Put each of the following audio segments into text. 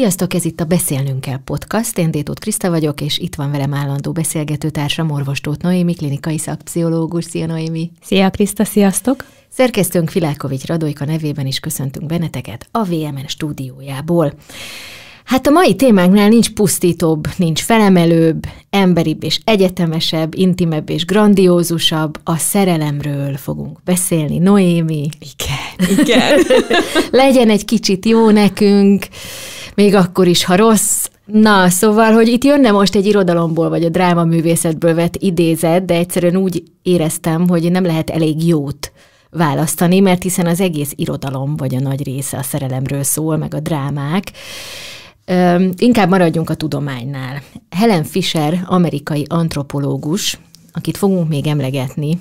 Sziasztok, ez itt a Beszélnünk kell podcast. Én Détót Kriszta vagyok, és itt van velem állandó beszélgetőtársa orvos Tóth Noémi, klinikai szakpszichológus. Szia, Noémi! Szia, Kriszta, sziasztok! Szerkesztőnk Filákovics Radojka nevében is köszöntünk benneteket a VMN stúdiójából. Hát a mai témánknál nincs pusztítóbb, nincs felemelőbb, emberibb és egyetemesebb, intimebb és grandiózusabb, a szerelemről fogunk beszélni. Noémi. Igen, igen. Legyen egy kicsit jó nekünk még akkor is, ha rossz. Na, szóval, hogy itt jönne most egy irodalomból vagy a drámaművészetből vett idézet, de egyszerűen úgy éreztem, hogy nem lehet elég jót választani, mert hiszen az egész irodalom vagy a nagy része a szerelemről szól, meg a drámák. Üm, inkább maradjunk a tudománynál. Helen Fisher, amerikai antropológus, akit fogunk még emlegetni,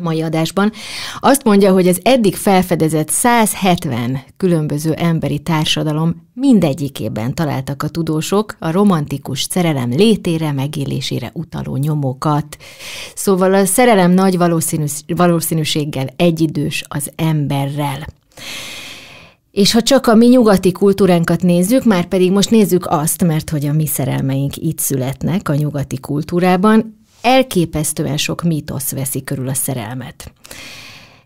mai adásban. Azt mondja, hogy az eddig felfedezett 170 különböző emberi társadalom mindegyikében találtak a tudósok a romantikus szerelem létére, megélésére utaló nyomokat. Szóval a szerelem nagy valószínű, valószínűséggel egyidős az emberrel. És ha csak a mi nyugati kultúránkat nézzük, már pedig most nézzük azt, mert hogy a mi szerelmeink itt születnek a nyugati kultúrában, elképesztően sok mítosz veszi körül a szerelmet.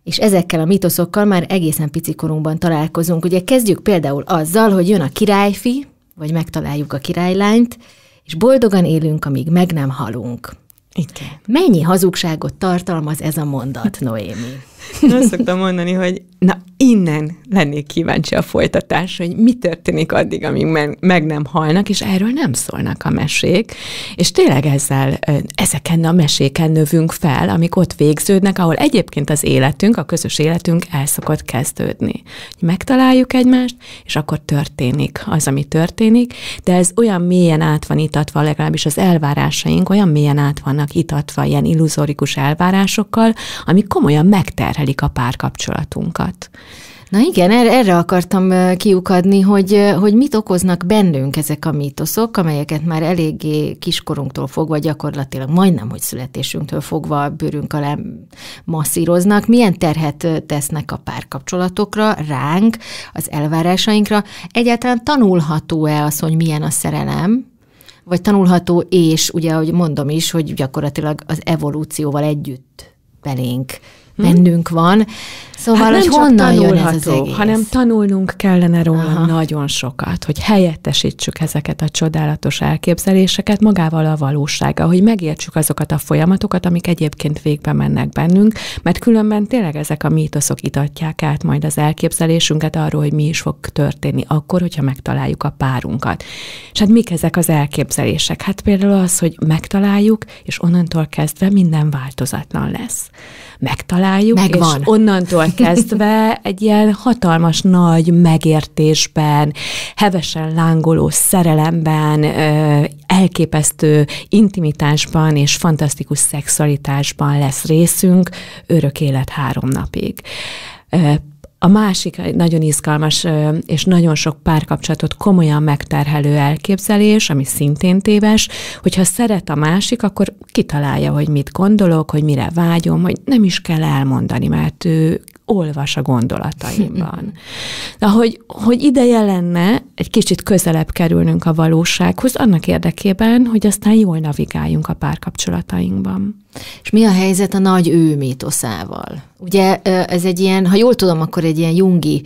És ezekkel a mitoszokkal már egészen picikorunkban találkozunk. Ugye kezdjük például azzal, hogy jön a királyfi, vagy megtaláljuk a királylányt, és boldogan élünk, amíg meg nem halunk. Igen. Mennyi hazugságot tartalmaz ez a mondat, Noémi? Na, azt szoktam mondani, hogy na innen lennék kíváncsi a folytatás, hogy mi történik addig, amíg meg nem halnak, és erről nem szólnak a mesék. És tényleg ezzel, ezeken a meséken növünk fel, amik ott végződnek, ahol egyébként az életünk, a közös életünk el szokott kezdődni. Megtaláljuk egymást, és akkor történik az, ami történik, de ez olyan mélyen át van itatva, legalábbis az elvárásaink olyan mélyen át vannak itatva ilyen illuzórikus elvárásokkal, ami komolyan megter terhelik a párkapcsolatunkat. Na igen, er-, erre akartam kiukadni, hogy, hogy mit okoznak bennünk ezek a mítoszok, amelyeket már eléggé kiskorunktól fogva, gyakorlatilag majdnem, hogy születésünktől fogva a bőrünk alá masszíroznak, milyen terhet tesznek a párkapcsolatokra, ránk, az elvárásainkra. Egyáltalán tanulható-e az, hogy milyen a szerelem, vagy tanulható, és ugye, ahogy mondom is, hogy gyakorlatilag az evolúcióval együtt belénk Hm? bennünk van. Szóval, hát nem hogy honnan tanulható, jön ez az egész? hanem tanulnunk kellene róla Aha. nagyon sokat, hogy helyettesítsük ezeket a csodálatos elképzeléseket magával a valósága, hogy megértsük azokat a folyamatokat, amik egyébként végbe mennek bennünk, mert különben tényleg ezek a mítoszok itatják át majd az elképzelésünket arról, hogy mi is fog történni akkor, hogyha megtaláljuk a párunkat. És hát mik ezek az elképzelések? Hát például az, hogy megtaláljuk, és onnantól kezdve minden változatlan lesz megtaláljuk, Megvan. és onnantól kezdve egy ilyen hatalmas, nagy megértésben, hevesen lángoló szerelemben, elképesztő intimitásban és fantasztikus szexualitásban lesz részünk örök élet három napig a másik nagyon izgalmas és nagyon sok párkapcsolatot komolyan megterhelő elképzelés, ami szintén téves, hogyha szeret a másik, akkor kitalálja, hogy mit gondolok, hogy mire vágyom, hogy nem is kell elmondani, mert ő olvas a gondolataimban. De hogy, hogy ideje lenne egy kicsit közelebb kerülnünk a valósághoz, annak érdekében, hogy aztán jól navigáljunk a párkapcsolatainkban. És mi a helyzet a nagy ő mítoszával? Ugye ez egy ilyen, ha jól tudom, akkor egy ilyen jungi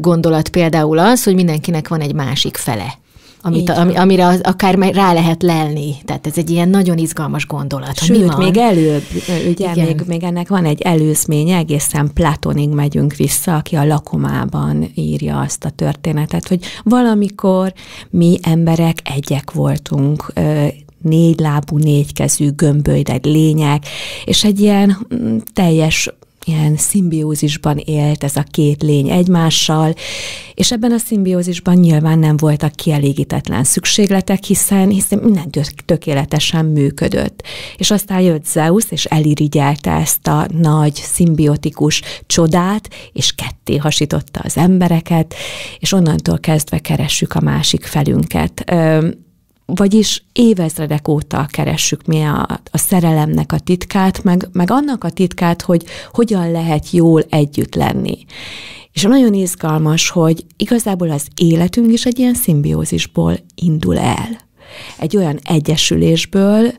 gondolat például az, hogy mindenkinek van egy másik fele amit, ami, amire az, akár rá lehet lelni. Tehát ez egy ilyen nagyon izgalmas gondolat. Sőt, mi van? még előbb, ugye Igen. még, még ennek van egy előzménye, egészen Platonig megyünk vissza, aki a lakomában írja azt a történetet, hogy valamikor mi emberek egyek voltunk, négy lábú, négy kezű gömbölydegy lények, és egy ilyen mm, teljes ilyen szimbiózisban élt ez a két lény egymással, és ebben a szimbiózisban nyilván nem voltak kielégítetlen szükségletek, hiszen, hiszen minden tökéletesen működött. És aztán jött Zeus, és elirigyelte ezt a nagy szimbiotikus csodát, és ketté hasította az embereket, és onnantól kezdve keressük a másik felünket vagyis évezredek óta keressük mi a, a szerelemnek a titkát, meg, meg annak a titkát, hogy hogyan lehet jól együtt lenni. És nagyon izgalmas, hogy igazából az életünk is egy ilyen szimbiózisból indul el. Egy olyan egyesülésből,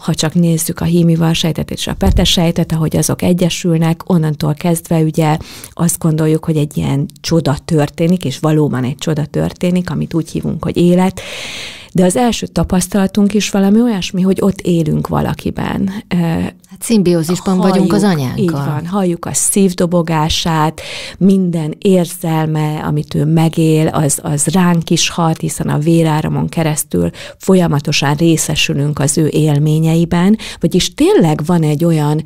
ha csak nézzük a hímival sejtet és a sejtet, ahogy azok egyesülnek, onnantól kezdve ugye azt gondoljuk, hogy egy ilyen csoda történik, és valóban egy csoda történik, amit úgy hívunk, hogy élet, de az első tapasztalatunk is valami olyasmi, hogy ott élünk valakiben. Hát szimbiózisban halljuk, vagyunk az anyánkkal. Így van, halljuk a szívdobogását, minden érzelme, amit ő megél, az, az ránk is hat, hiszen a véráramon keresztül folyamatosan részesülünk az ő élményeiben, vagyis tényleg van egy olyan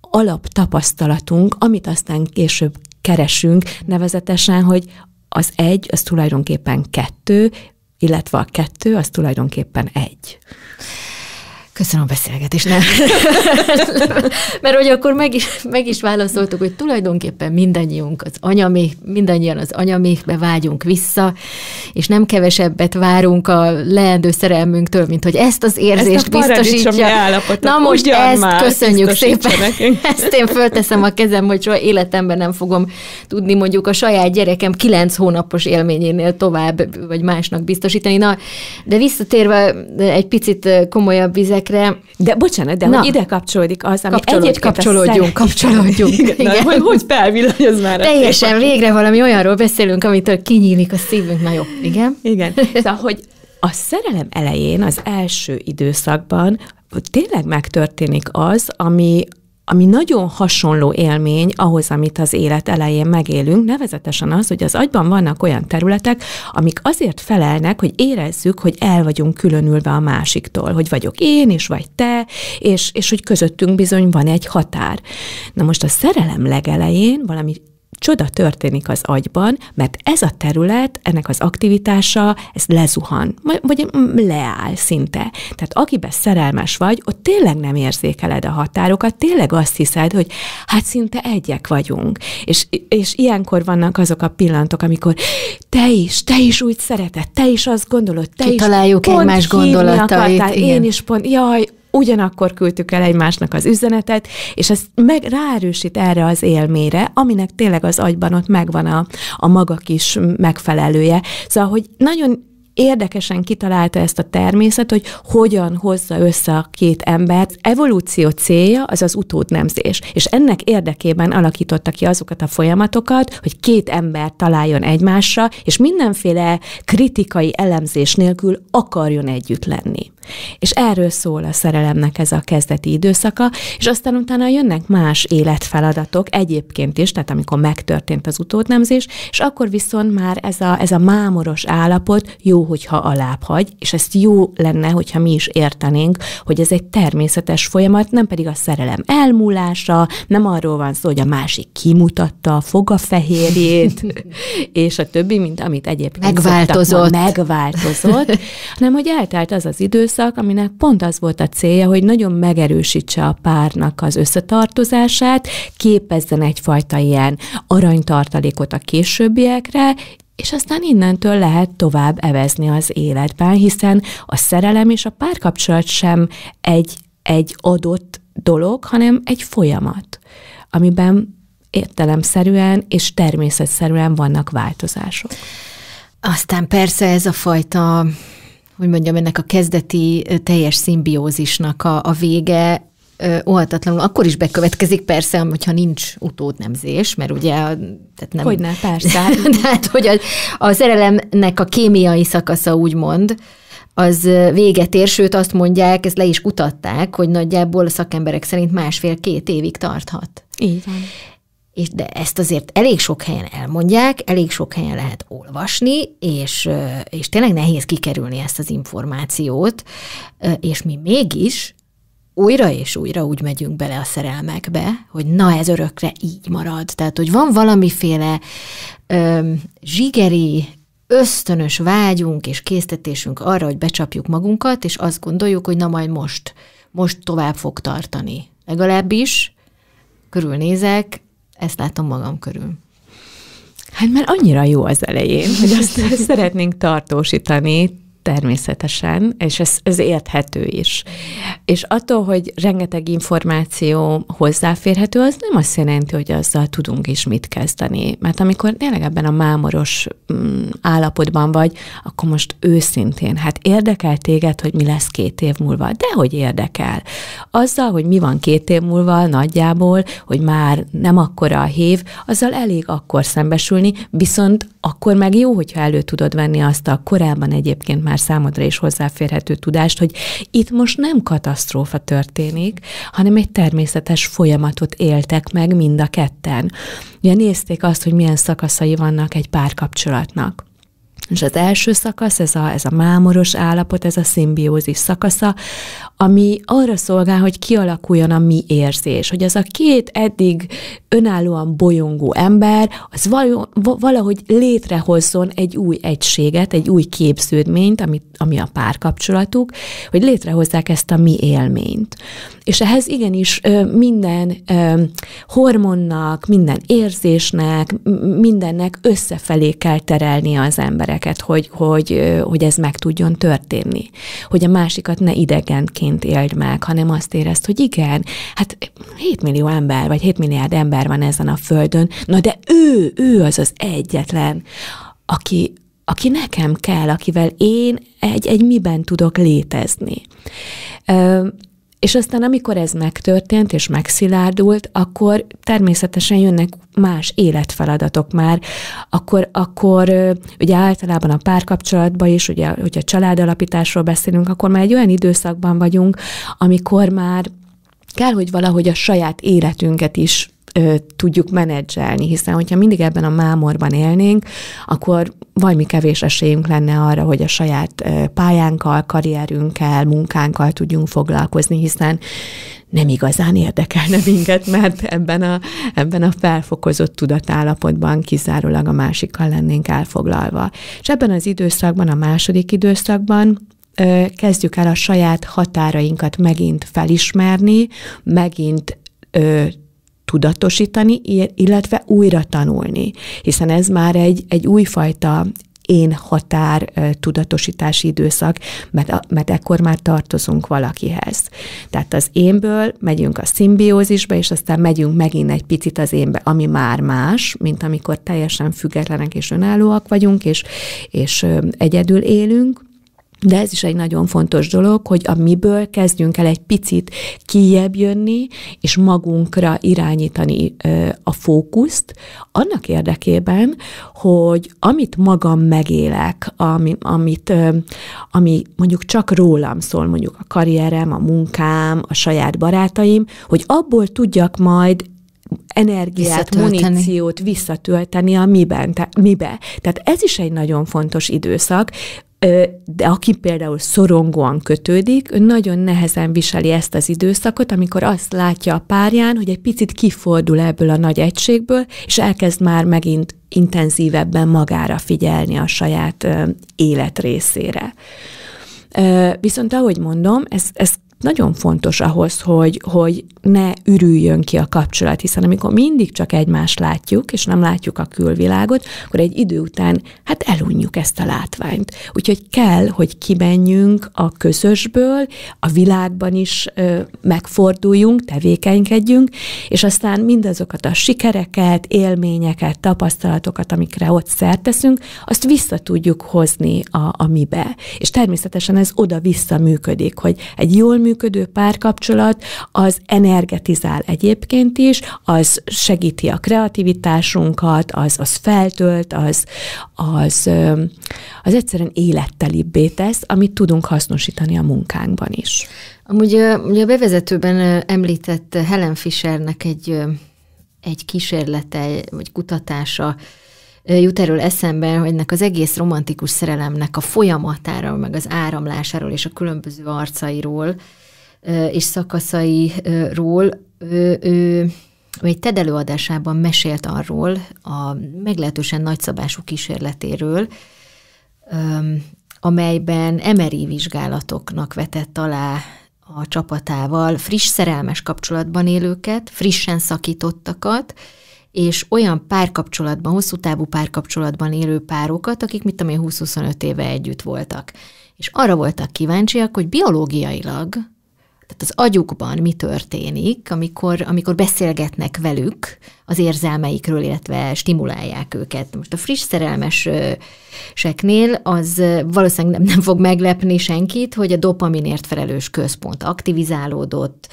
alaptapasztalatunk, amit aztán később keresünk, nevezetesen, hogy az egy, az tulajdonképpen kettő, illetve a kettő, az tulajdonképpen egy. Köszönöm a beszélgetést. Nem. Mert hogy akkor meg is, meg is válaszoltuk, hogy tulajdonképpen mindannyiunk az anyamék, mindannyian az anyamékbe vágyunk vissza, és nem kevesebbet várunk a leendő szerelmünktől, mint hogy ezt az érzést ezt a biztosítja. Na most ezt már, köszönjük szépen. Nekünk. Ezt én fölteszem a kezem, hogy soha életemben nem fogom tudni mondjuk a saját gyerekem kilenc hónapos élményénél tovább, vagy másnak biztosítani. Na, de visszatérve egy picit komolyabb vizek ezekre. De bocsánat, de Na. hogy ide kapcsolódik az, ami egy egyébként kapcsolódjunk, kapcsolódjunk. Igen. Igen. Na, hogy, hogy felvillan ez már? Teljesen végre valami olyanról beszélünk, amitől kinyílik a szívünk. Na jó, igen. Igen. Szóval, hogy a szerelem elején, az első időszakban tényleg megtörténik az, ami, ami nagyon hasonló élmény ahhoz, amit az élet elején megélünk, nevezetesen az, hogy az agyban vannak olyan területek, amik azért felelnek, hogy érezzük, hogy el vagyunk különülve a másiktól, hogy vagyok én, és vagy te, és, és hogy közöttünk bizony van egy határ. Na most a szerelem legelején valami csoda történik az agyban, mert ez a terület, ennek az aktivitása, ez lezuhan, vagy leáll szinte. Tehát akiben szerelmes vagy, ott tényleg nem érzékeled a határokat, tényleg azt hiszed, hogy hát szinte egyek vagyunk. És, és ilyenkor vannak azok a pillanatok, amikor te is, te is úgy szereted, te is azt gondolod, te Kitaláljuk is pont egymás gondolatait. Akartál, igen. Én is pont, jaj, ugyanakkor küldtük el egymásnak az üzenetet, és ez meg ráerősít erre az élményre, aminek tényleg az agyban ott megvan a, a maga kis megfelelője. Szóval, hogy nagyon érdekesen kitalálta ezt a természet, hogy hogyan hozza össze a két embert. Evolúció célja az az utódnemzés, és ennek érdekében alakította ki azokat a folyamatokat, hogy két ember találjon egymásra, és mindenféle kritikai elemzés nélkül akarjon együtt lenni. És erről szól a szerelemnek ez a kezdeti időszaka, és aztán utána jönnek más életfeladatok egyébként is, tehát amikor megtörtént az utódnemzés, és akkor viszont már ez a, ez a mámoros állapot jó, hogyha alább hagy, és ezt jó lenne, hogyha mi is értenénk, hogy ez egy természetes folyamat, nem pedig a szerelem elmúlása, nem arról van szó, hogy a másik kimutatta a fogafehérjét, és a többi, mint amit egyébként megváltozott, megváltozott hanem hogy eltelt az az idő, időszak, aminek pont az volt a célja, hogy nagyon megerősítse a párnak az összetartozását, képezzen egyfajta ilyen aranytartalékot a későbbiekre, és aztán innentől lehet tovább evezni az életben, hiszen a szerelem és a párkapcsolat sem egy, egy adott dolog, hanem egy folyamat, amiben értelemszerűen és természetszerűen vannak változások. Aztán persze ez a fajta hogy mondjam, ennek a kezdeti teljes szimbiózisnak a, a vége óhatatlanul akkor is bekövetkezik, persze, hogyha nincs utódnemzés, mert ugye tehát nem... Hogyne, persze. de hát hogy a, a szerelemnek a kémiai szakasza úgymond, az véget ér, sőt azt mondják, ezt le is kutatták, hogy nagyjából szakemberek szerint másfél-két évig tarthat. Így van. És de ezt azért elég sok helyen elmondják, elég sok helyen lehet olvasni, és, és tényleg nehéz kikerülni ezt az információt, és mi mégis újra és újra úgy megyünk bele a szerelmekbe, hogy na ez örökre így marad. Tehát, hogy van valamiféle öm, zsigeri, ösztönös vágyunk és késztetésünk arra, hogy becsapjuk magunkat, és azt gondoljuk, hogy na majd most, most tovább fog tartani. Legalábbis körülnézek, ezt látom magam körül. Hát már annyira jó az elején, hogy azt szeretnénk tartósítani természetesen, és ez, ez érthető is. És attól, hogy rengeteg információ hozzáférhető, az nem azt jelenti, hogy azzal tudunk is mit kezdeni. Mert amikor tényleg ebben a mámoros mm, állapotban vagy, akkor most őszintén, hát érdekel téged, hogy mi lesz két év múlva? de hogy érdekel. Azzal, hogy mi van két év múlva nagyjából, hogy már nem akkora a hév, azzal elég akkor szembesülni, viszont akkor meg jó, hogyha elő tudod venni azt a korábban egyébként már már számodra is hozzáférhető tudást, hogy itt most nem katasztrófa történik, hanem egy természetes folyamatot éltek meg mind a ketten. Ugye nézték azt, hogy milyen szakaszai vannak egy párkapcsolatnak. És az első szakasz, ez a, ez a mámoros állapot, ez a szimbiózis szakasza, ami arra szolgál, hogy kialakuljon a mi érzés, hogy az a két eddig önállóan bolyongó ember, az valahogy létrehozzon egy új egységet, egy új képződményt, ami, ami a párkapcsolatuk, hogy létrehozzák ezt a mi élményt. És ehhez igenis minden hormonnak, minden érzésnek, mindennek összefelé kell terelni az ember embereket, hogy, hogy, hogy ez meg tudjon történni. Hogy a másikat ne idegenként éld meg, hanem azt érezd, hogy igen, hát 7 millió ember, vagy 7 milliárd ember van ezen a földön, na de ő, ő az az egyetlen, aki, aki nekem kell, akivel én egy, egy miben tudok létezni. Ö, és aztán, amikor ez megtörtént és megszilárdult, akkor természetesen jönnek más életfeladatok már, akkor, akkor ugye általában a párkapcsolatban is, ugye, hogyha családalapításról beszélünk, akkor már egy olyan időszakban vagyunk, amikor már kell, hogy valahogy a saját életünket is ö, tudjuk menedzselni, hiszen hogyha mindig ebben a mámorban élnénk, akkor valami kevés esélyünk lenne arra, hogy a saját ö, pályánkkal, karrierünkkel, munkánkkal tudjunk foglalkozni, hiszen nem igazán érdekelne minket, mert ebben a, ebben a felfokozott tudatállapotban kizárólag a másikkal lennénk elfoglalva. És ebben az időszakban, a második időszakban ö, kezdjük el a saját határainkat megint felismerni, megint ö, tudatosítani, illetve újra tanulni, hiszen ez már egy, egy újfajta én határ tudatosítási időszak, mert, mert ekkor már tartozunk valakihez. Tehát az énből megyünk a szimbiózisba, és aztán megyünk megint egy picit az énbe, ami már más, mint amikor teljesen függetlenek és önállóak vagyunk, és, és egyedül élünk, de ez is egy nagyon fontos dolog, hogy a miből kezdjünk el egy picit kijebb jönni, és magunkra irányítani a fókuszt, annak érdekében, hogy amit magam megélek, ami, amit, ami mondjuk csak rólam szól, mondjuk a karrierem, a munkám, a saját barátaim, hogy abból tudjak majd energiát, muníciót visszatölteni a miben, te, mibe. Tehát ez is egy nagyon fontos időszak de aki például szorongóan kötődik, ő nagyon nehezen viseli ezt az időszakot, amikor azt látja a párján, hogy egy picit kifordul ebből a nagy egységből, és elkezd már megint intenzívebben magára figyelni a saját élet részére. Viszont ahogy mondom, ez, ez nagyon fontos ahhoz, hogy, hogy ne ürüljön ki a kapcsolat, hiszen amikor mindig csak egymást látjuk, és nem látjuk a külvilágot, akkor egy idő után hát elunjuk ezt a látványt. Úgyhogy kell, hogy kimenjünk a közösből, a világban is ö, megforduljunk, tevékenykedjünk, és aztán mindazokat a sikereket, élményeket, tapasztalatokat, amikre ott szerteszünk, azt vissza tudjuk hozni a, a mibe. És természetesen ez oda-vissza működik, hogy egy jól működik, működő párkapcsolat az energetizál egyébként is, az segíti a kreativitásunkat, az, az feltölt, az, az, az egyszerűen élettelibbé tesz, amit tudunk hasznosítani a munkánkban is. Amúgy ugye a bevezetőben említett Helen Fishernek egy, egy kísérlete, vagy kutatása, jut erről eszembe, hogy ennek az egész romantikus szerelemnek a folyamatáról, meg az áramlásáról és a különböző arcairól és szakaszairól ő egy TED előadásában mesélt arról a meglehetősen nagyszabású kísérletéről, amelyben emeri vizsgálatoknak vetett alá a csapatával friss szerelmes kapcsolatban élőket, frissen szakítottakat, és olyan párkapcsolatban, hosszú távú párkapcsolatban élő párokat, akik mit tudom én 20-25 éve együtt voltak. És arra voltak kíváncsiak, hogy biológiailag tehát az agyukban mi történik, amikor, amikor beszélgetnek velük az érzelmeikről, illetve stimulálják őket. Most a friss szerelmeseknél az valószínűleg nem, nem fog meglepni senkit, hogy a dopaminért felelős központ aktivizálódott,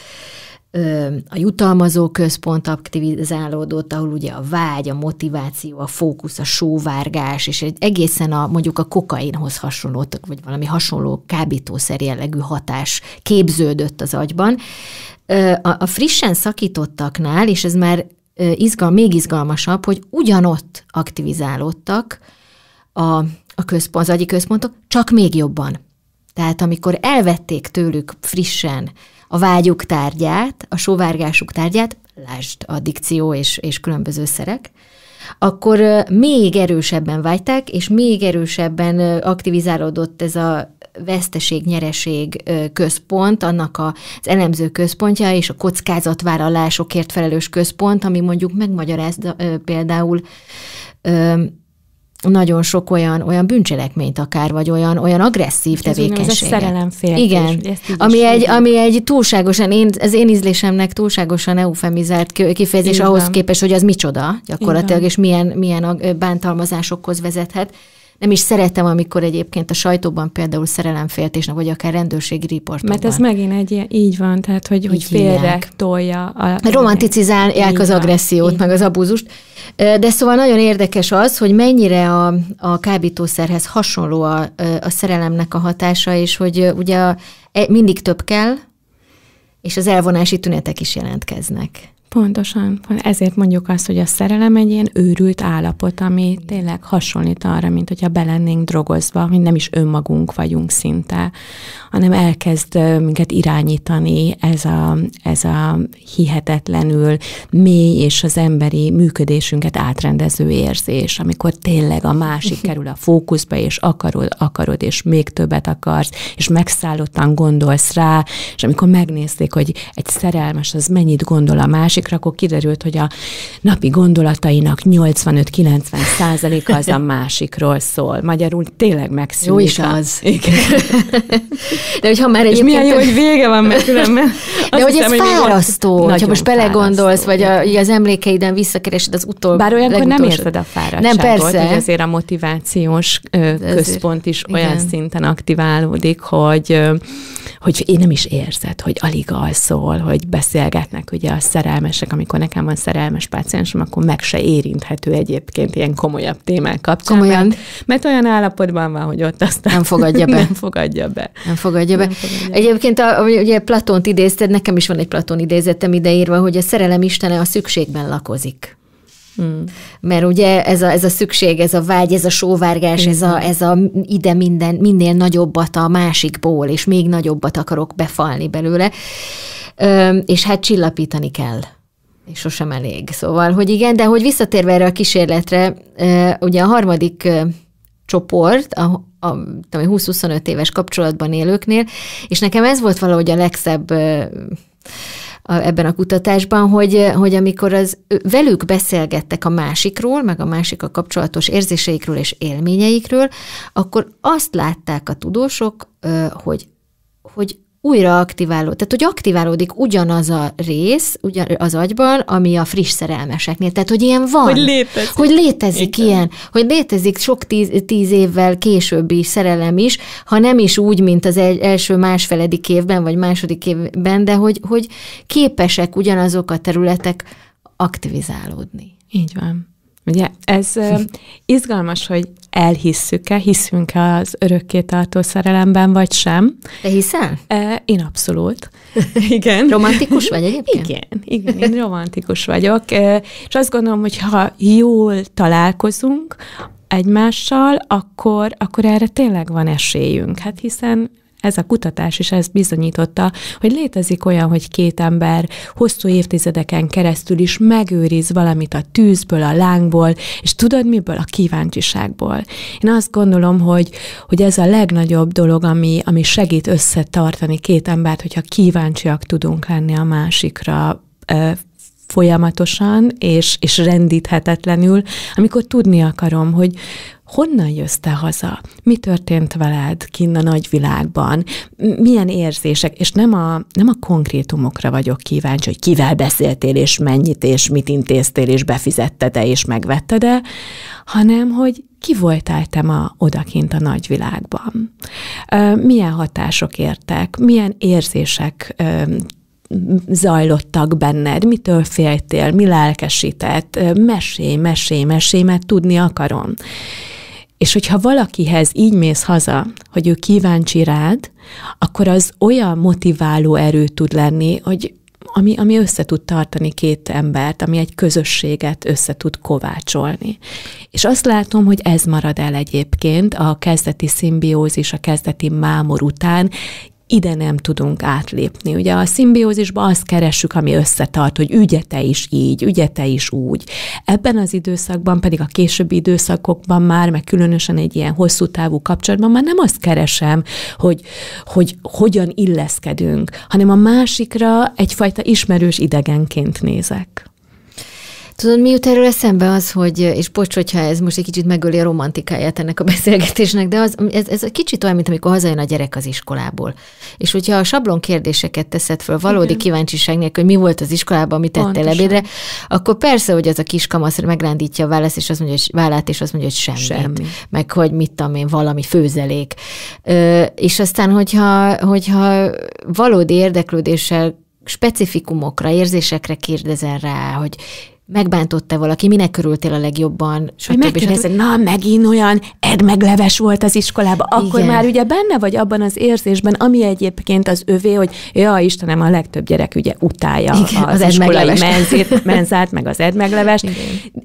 a jutalmazó központ aktivizálódott, ahol ugye a vágy, a motiváció, a fókusz, a sóvárgás, és egy egészen a, mondjuk a kokainhoz hasonló, vagy valami hasonló kábítószer jellegű hatás képződött az agyban. A, frissen szakítottaknál, és ez már izgal, még izgalmasabb, hogy ugyanott aktivizálódtak a, a központ, az agyi központok, csak még jobban. Tehát amikor elvették tőlük frissen a vágyuk tárgyát, a sóvárgásuk tárgyát, lásd a dikció és, és különböző szerek, akkor még erősebben vágyták, és még erősebben aktivizálódott ez a veszteség-nyereség központ, annak az elemző központja és a kockázatvállalásokért felelős központ, ami mondjuk megmagyarázza például nagyon sok olyan, olyan bűncselekményt akár, vagy olyan, olyan agresszív tevékenységet. Szerelemféltés. Igen, ami egy, ami egy túlságosan, én, az én ízlésemnek túlságosan eufemizált kifejezés ahhoz képest, hogy az micsoda gyakorlatilag, és milyen, milyen bántalmazásokhoz vezethet. Nem is szeretem, amikor egyébként a sajtóban például szerelemféltésnek, vagy akár rendőrségi riportokban. Mert ez megint egy ilyen, így van, tehát hogy, hogy félre tolja. A, Romanticizálják az agressziót, meg az abúzust. De szóval nagyon érdekes az, hogy mennyire a, a kábítószerhez hasonló a, a szerelemnek a hatása, és hogy ugye e, mindig több kell, és az elvonási tünetek is jelentkeznek. Pontosan. Ezért mondjuk azt, hogy a szerelem egy ilyen őrült állapot, ami tényleg hasonlít arra, mint hogyha belennénk drogozva, hogy nem is önmagunk vagyunk szinte, hanem elkezd minket irányítani ez a, ez a hihetetlenül mély és az emberi működésünket átrendező érzés, amikor tényleg a másik kerül a fókuszba, és akarod, akarod, és még többet akarsz, és megszállottan gondolsz rá, és amikor megnézték, hogy egy szerelmes az mennyit gondol a másik, másikra, akkor kiderült, hogy a napi gondolatainak 85-90 százaléka az a másikról szól. Magyarul tényleg megszűnik. Jó is a... az. Igen. De hogyha már egy. És milyen jó, hogy vége van, mert különben... De hogy hiszem, ez hogy fárasztó, hogyha most belegondolsz, vagy a, az emlékeiden visszakeresed az utol. Bár olyankor nem érted a fáradtságot. Nem, persze. Hogy azért a motivációs ö, központ is igen. olyan szinten aktiválódik, hogy, ö, hogy én nem is érzed, hogy alig alszol, hogy beszélgetnek ugye a szerelmes szerelmesek, amikor nekem van szerelmes páciensem, akkor meg se érinthető egyébként ilyen komolyabb témák kapcsán. Komolyan. Mert, mert olyan állapotban van, hogy ott aztán nem fogadja be. nem fogadja be. Nem fogadja be. Nem fogadja. Egyébként a, ugye Platont idézted, nekem is van egy Platon idézetem ideírva, hogy a szerelem istene a szükségben lakozik. Hmm. Mert ugye ez a, ez a szükség, ez a vágy, ez a sóvárgás, hmm. ez a, hmm. ez a ide minden, minél nagyobbat a másikból, és még nagyobbat akarok befalni belőle, Üm, és hát csillapítani kell és sosem elég. Szóval, hogy igen, de hogy visszatérve erre a kísérletre, ugye a harmadik csoport, a, a 20-25 éves kapcsolatban élőknél, és nekem ez volt valahogy a legszebb ebben a kutatásban, hogy, hogy amikor az velük beszélgettek a másikról, meg a másik a kapcsolatos érzéseikről és élményeikről, akkor azt látták a tudósok, hogy, hogy újra aktiválód, tehát hogy aktiválódik ugyanaz a rész ugyan, az agyban, ami a friss szerelmeseknél. Tehát, hogy ilyen van. Hogy létezik. Hogy létezik Igen. ilyen. Hogy létezik sok tíz, tíz évvel későbbi szerelem is, ha nem is úgy, mint az első másfeledik évben, vagy második évben, de hogy, hogy képesek ugyanazok a területek aktivizálódni. Így van. Ugye ez izgalmas, hogy elhisszük-e, hiszünk-e az örökké tartó szerelemben, vagy sem. Te hiszel? Én abszolút. Igen. romantikus vagy egyébként? Igen, igen, én romantikus vagyok. És azt gondolom, hogy ha jól találkozunk, egymással, akkor, akkor erre tényleg van esélyünk. Hát hiszen ez a kutatás is ezt bizonyította, hogy létezik olyan, hogy két ember hosszú évtizedeken keresztül is megőriz valamit a tűzből, a lángból, és tudod miből? A kíváncsiságból. Én azt gondolom, hogy, hogy ez a legnagyobb dolog, ami, ami segít összetartani két embert, hogyha kíváncsiak tudunk lenni a másikra, folyamatosan és, és rendíthetetlenül, amikor tudni akarom, hogy, honnan jössz te haza? Mi történt veled kinn a nagyvilágban? Milyen érzések? És nem a, nem a konkrétumokra vagyok kíváncsi, hogy kivel beszéltél, és mennyit, és mit intéztél, és befizetted-e, és megvetted-e, hanem, hogy ki voltál te ma odakint a nagyvilágban? Milyen hatások értek? Milyen érzések zajlottak benned, mitől féltél, mi lelkesített, mesélj, mesélj, mesélj, mert tudni akarom. És hogyha valakihez így mész haza, hogy ő kíváncsi rád, akkor az olyan motiváló erő tud lenni, hogy ami, ami össze tud tartani két embert, ami egy közösséget össze tud kovácsolni. És azt látom, hogy ez marad el egyébként a kezdeti szimbiózis, a kezdeti mámor után, ide nem tudunk átlépni. Ugye a szimbiózisban azt keressük, ami összetart, hogy ügyete is így, ügyete is úgy. Ebben az időszakban, pedig a későbbi időszakokban már, meg különösen egy ilyen hosszú távú kapcsolatban már nem azt keresem, hogy, hogy hogyan illeszkedünk, hanem a másikra egyfajta ismerős idegenként nézek. Tudod, mi jut erről eszembe az, hogy, és bocs, hogyha ez most egy kicsit megöli a romantikáját ennek a beszélgetésnek, de az, ez, ez egy kicsit olyan, mint amikor hazajön a gyerek az iskolából. És hogyha a sablon kérdéseket teszed föl valódi Igen. kíváncsiság nélkül, hogy mi volt az iskolában, amit tettél ebédre, akkor persze, hogy az a kis kamasz megrándítja a választ, és azt mondja, hogy vállát, és azt mondja, hogy semmit. Semmi. Meg hogy mit tudom én, valami főzelék. Ö, és aztán, hogyha, hogyha valódi érdeklődéssel specifikumokra, érzésekre kérdezel rá, hogy Megbántotta valaki, minek körültél a legjobban, Hogy Meg és na, megint olyan edmegleves volt az iskolában, akkor Igen. már ugye benne vagy abban az érzésben, ami egyébként az övé, hogy ja, Istenem, a legtöbb gyerek ugye utálja Igen, az, az iskolai menzét, menzát, meg az edd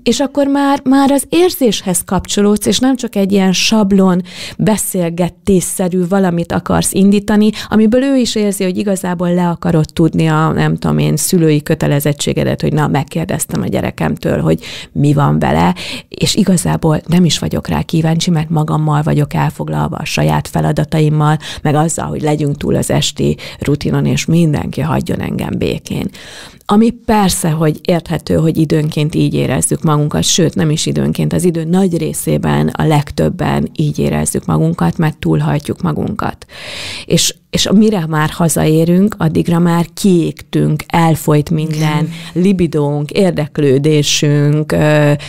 és akkor már, már az érzéshez kapcsolódsz, és nem csak egy ilyen sablon beszélgetésszerű valamit akarsz indítani, amiből ő is érzi, hogy igazából le akarod tudni a, nem tudom én, szülői kötelezettségedet, hogy na, megkérdeztem a gyerekemtől, hogy mi van vele, és igazából nem is vagyok rá kíváncsi, mert magammal vagyok elfoglalva a saját feladataimmal, meg azzal, hogy legyünk túl az esti rutinon, és mindenki hagyjon engem békén. Ami persze, hogy érthető, hogy időnként így érezzük magunkat, sőt, nem is időnként, az idő nagy részében a legtöbben így érezzük magunkat, mert túlhajtjuk magunkat. És és mire már hazaérünk, addigra már kiégtünk, elfolyt minden, libidónk, érdeklődésünk,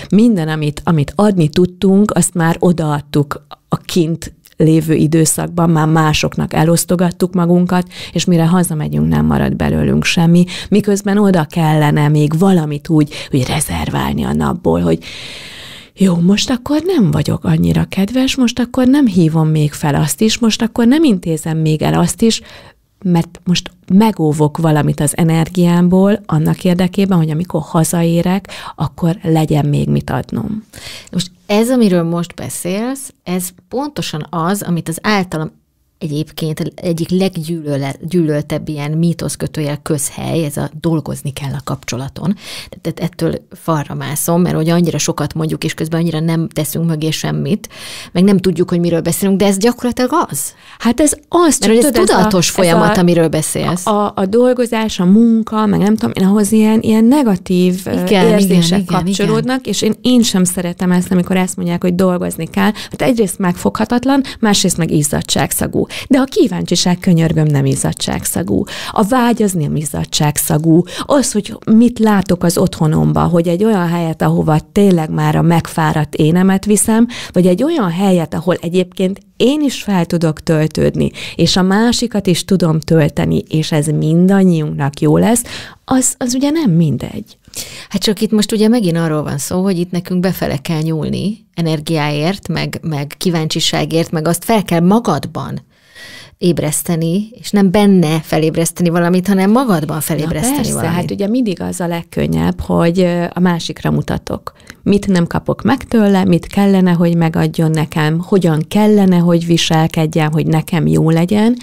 minden, amit, amit adni tudtunk, azt már odaadtuk a kint lévő időszakban már másoknak elosztogattuk magunkat, és mire hazamegyünk, nem marad belőlünk semmi, miközben oda kellene még valamit úgy, hogy rezerválni a napból, hogy jó, most akkor nem vagyok annyira kedves, most akkor nem hívom még fel azt is, most akkor nem intézem még el azt is, mert most megóvok valamit az energiámból annak érdekében, hogy amikor hazaérek, akkor legyen még mit adnom. Most ez, amiről most beszélsz, ez pontosan az, amit az általam egyébként egyik leggyűlöltebb ilyen mítoszkötőjel közhely, ez a dolgozni kell a kapcsolaton. Tehát ettől falra mászom, mert hogy annyira sokat mondjuk, és közben annyira nem teszünk mögé semmit, meg nem tudjuk, hogy miről beszélünk, de ez gyakorlatilag az. Hát ez az, csak mert tudod, ez tudatos ez a, folyamat, ez a, amiről beszélsz. A, a, a dolgozás, a munka, meg nem tudom, én ahhoz ilyen, ilyen negatív igen, érzések igen, kapcsolódnak, igen. és én, én sem szeretem ezt, amikor ezt mondják, hogy dolgozni kell. Hát egyrészt megfoghatatlan, másrészt meg izzadságszagú. De a kíváncsiság könyörgöm nem izzadságszagú. A vágy az nem izzadságszagú. Az, hogy mit látok az otthonomba, hogy egy olyan helyet, ahova tényleg már a megfáradt énemet viszem, vagy egy olyan helyet, ahol egyébként én is fel tudok töltődni, és a másikat is tudom tölteni, és ez mindannyiunknak jó lesz, az, az ugye nem mindegy. Hát csak itt most ugye megint arról van szó, hogy itt nekünk befele kell nyúlni energiáért, meg, meg kíváncsiságért, meg azt fel kell magadban ébreszteni, és nem benne felébreszteni valamit, hanem magadban felébreszteni Na persze, valamit. hát ugye mindig az a legkönnyebb, hogy a másikra mutatok. Mit nem kapok meg tőle, mit kellene, hogy megadjon nekem, hogyan kellene, hogy viselkedjem, hogy nekem jó legyen,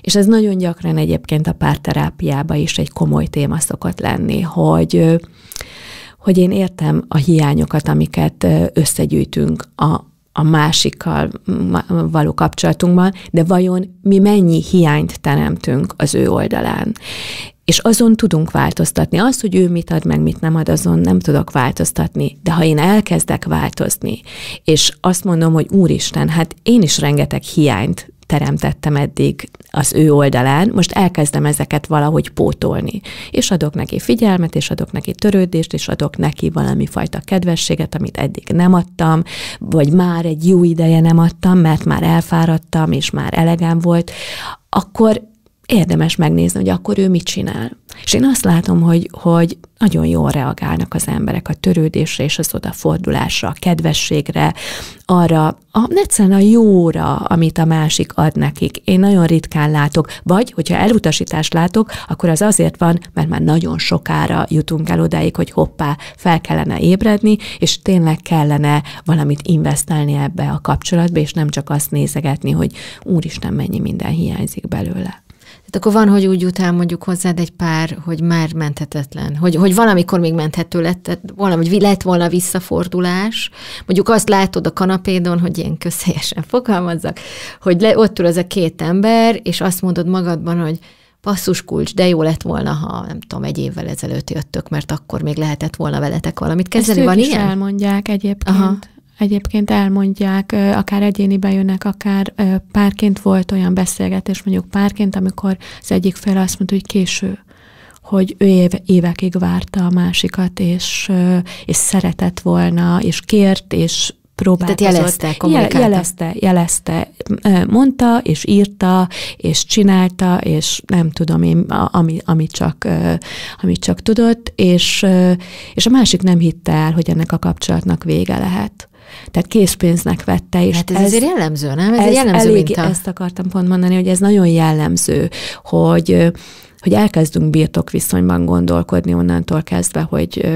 és ez nagyon gyakran egyébként a párterápiában is egy komoly téma szokott lenni, hogy hogy én értem a hiányokat, amiket összegyűjtünk a, a másikkal való kapcsolatunkban, de vajon mi mennyi hiányt teremtünk az ő oldalán. És azon tudunk változtatni. Az, hogy ő mit ad, meg mit nem ad, azon nem tudok változtatni. De ha én elkezdek változni, és azt mondom, hogy Úristen, hát én is rengeteg hiányt teremtettem eddig az ő oldalán, most elkezdem ezeket valahogy pótolni. És adok neki figyelmet, és adok neki törődést, és adok neki valami fajta kedvességet, amit eddig nem adtam, vagy már egy jó ideje nem adtam, mert már elfáradtam, és már elegem volt, akkor érdemes megnézni, hogy akkor ő mit csinál. És én azt látom, hogy, hogy nagyon jól reagálnak az emberek a törődésre és az odafordulásra, a kedvességre, arra, a, egyszerűen a jóra, amit a másik ad nekik. Én nagyon ritkán látok, vagy hogyha elutasítást látok, akkor az azért van, mert már nagyon sokára jutunk el odáig, hogy hoppá, fel kellene ébredni, és tényleg kellene valamit investálni ebbe a kapcsolatba, és nem csak azt nézegetni, hogy úristen, mennyi minden hiányzik belőle. De hát akkor van, hogy úgy jut el mondjuk hozzád egy pár, hogy már menthetetlen. Hogy, hogy valamikor még menthető lett, tehát volna, hogy lett volna visszafordulás. Mondjuk azt látod a kanapédon, hogy ilyen közhelyesen fogalmazzak, hogy le, ott ül az a két ember, és azt mondod magadban, hogy passzus kulcs, de jó lett volna, ha nem tudom, egy évvel ezelőtt jöttök, mert akkor még lehetett volna veletek valamit kezdeni. Ezt ők van is ilyen? elmondják egyébként. Aha. Egyébként elmondják, akár egyéni bejönnek, akár párként volt olyan beszélgetés, mondjuk párként, amikor az egyik fél azt mondta, hogy késő, hogy ő évekig várta a másikat, és, és szeretett volna, és kért, és próbálkozott. Tehát jelezte, kommunikálta. Jelezte, jelezte, mondta, és írta, és csinálta, és nem tudom én, ami, ami, csak, amit csak tudott, és, és a másik nem hitte el, hogy ennek a kapcsolatnak vége lehet. Tehát készpénznek vette. És hát ez, ez azért jellemző, nem? Ez, ez egy jellemző elég, Ezt akartam pont mondani, hogy ez nagyon jellemző, hogy hogy elkezdünk birtokviszonyban gondolkodni onnantól kezdve, hogy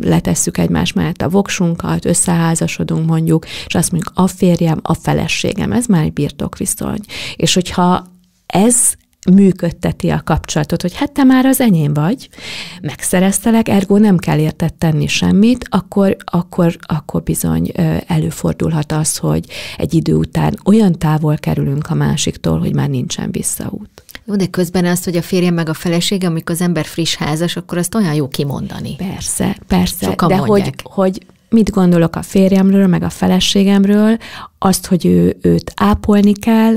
letesszük egymás mellett a voksunkat, összeházasodunk mondjuk, és azt mondjuk a férjem, a feleségem, ez már egy birtokviszony. És hogyha ez működteti a kapcsolatot, hogy hát te már az enyém vagy, megszereztelek, ergo nem kell érted tenni semmit, akkor, akkor, akkor bizony előfordulhat az, hogy egy idő után olyan távol kerülünk a másiktól, hogy már nincsen visszaút. Jó, de közben azt, hogy a férje meg a felesége, amikor az ember friss házas, akkor azt olyan jó kimondani. Persze, persze. Sokan de mondják. hogy, hogy mit gondolok a férjemről, meg a feleségemről, azt, hogy ő, őt ápolni kell,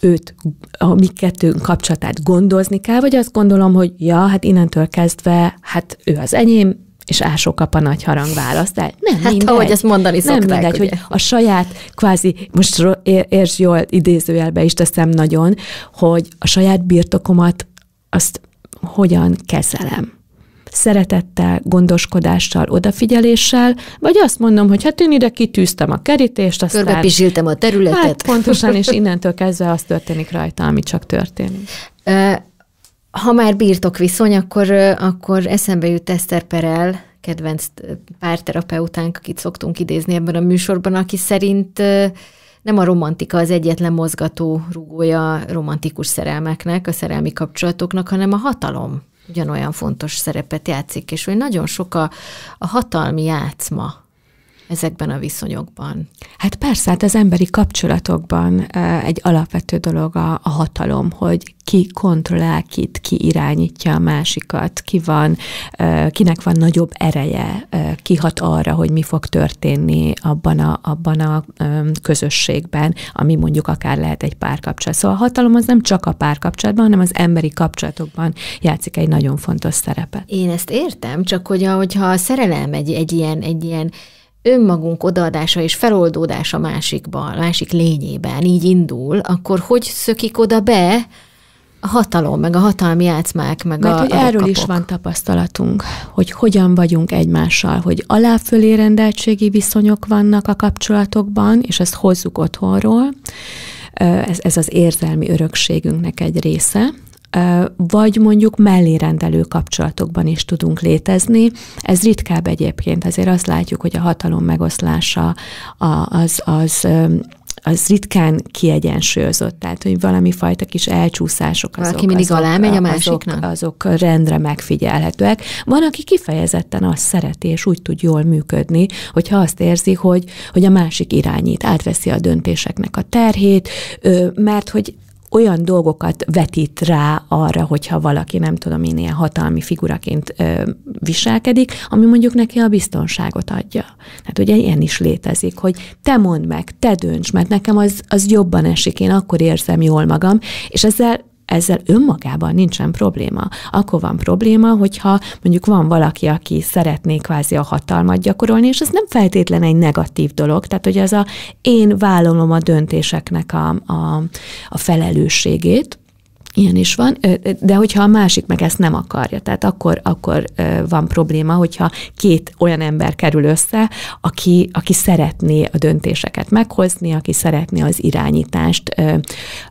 őt, a mi kettőnk kapcsolatát gondozni kell, vagy azt gondolom, hogy ja, hát innentől kezdve, hát ő az enyém, és ások a nagy harang választ. De nem hát, mindegy. ahogy ezt mondani nem szokták, mindegy, ugye? hogy a saját kvázi, most érts jól, idézőjelbe is teszem nagyon, hogy a saját birtokomat azt hogyan kezelem szeretettel, gondoskodással, odafigyeléssel, vagy azt mondom, hogy hát én ide kitűztem a kerítést, aztán... Körbepizsiltem a területet. Hát pontosan, és innentől kezdve az történik rajta, ami csak történik. Ha már birtok viszony, akkor, akkor eszembe jut Eszter Perel, kedvenc párterapeutánk, akit szoktunk idézni ebben a műsorban, aki szerint nem a romantika az egyetlen mozgató rúgója romantikus szerelmeknek, a szerelmi kapcsolatoknak, hanem a hatalom ugyanolyan fontos szerepet játszik, és hogy nagyon sok a, a hatalmi játszma, ezekben a viszonyokban? Hát persze, hát az emberi kapcsolatokban egy alapvető dolog a, a hatalom, hogy ki kontrollál kit, ki irányítja a másikat, ki van, kinek van nagyobb ereje, ki hat arra, hogy mi fog történni abban a, abban a közösségben, ami mondjuk akár lehet egy párkapcsolat. Szóval a hatalom az nem csak a párkapcsolatban, hanem az emberi kapcsolatokban játszik egy nagyon fontos szerepet. Én ezt értem, csak hogy a, hogyha a szerelem egy, egy ilyen, egy ilyen önmagunk odaadása és feloldódása másikban, másik lényében így indul, akkor hogy szökik oda be a hatalom, meg a hatalmi játszmák, meg Mert a hogy erről kapok. is van tapasztalatunk, hogy hogyan vagyunk egymással, hogy aláfölé rendeltségi viszonyok vannak a kapcsolatokban, és ezt hozzuk otthonról, ez, ez az érzelmi örökségünknek egy része, vagy mondjuk mellérendelő kapcsolatokban is tudunk létezni. Ez ritkább egyébként, azért azt látjuk, hogy a hatalom megoszlása az, az az ritkán kiegyensúlyozott, tehát hogy valami fajta kis elcsúszások azok. Aki mindig azok, alá megy a másiknak? Azok, azok rendre megfigyelhetőek. Van, aki kifejezetten azt szereti, és úgy tud jól működni, hogyha azt érzi, hogy, hogy a másik irányít, átveszi a döntéseknek a terhét, mert hogy olyan dolgokat vetít rá arra, hogyha valaki nem tudom én ilyen hatalmi figuraként ö, viselkedik, ami mondjuk neki a biztonságot adja. Hát ugye ilyen is létezik, hogy te mondd meg, te dönts, mert nekem az, az jobban esik, én akkor érzem jól magam, és ezzel ezzel önmagában nincsen probléma. Akkor van probléma, hogyha mondjuk van valaki, aki szeretné kvázi a hatalmat gyakorolni, és ez nem feltétlen egy negatív dolog, tehát hogy ez a én vállalom a döntéseknek a, a, a felelősségét, Ilyen is van, de hogyha a másik meg ezt nem akarja, tehát akkor, akkor van probléma, hogyha két olyan ember kerül össze, aki, aki szeretné a döntéseket meghozni, aki szeretné az irányítást ö,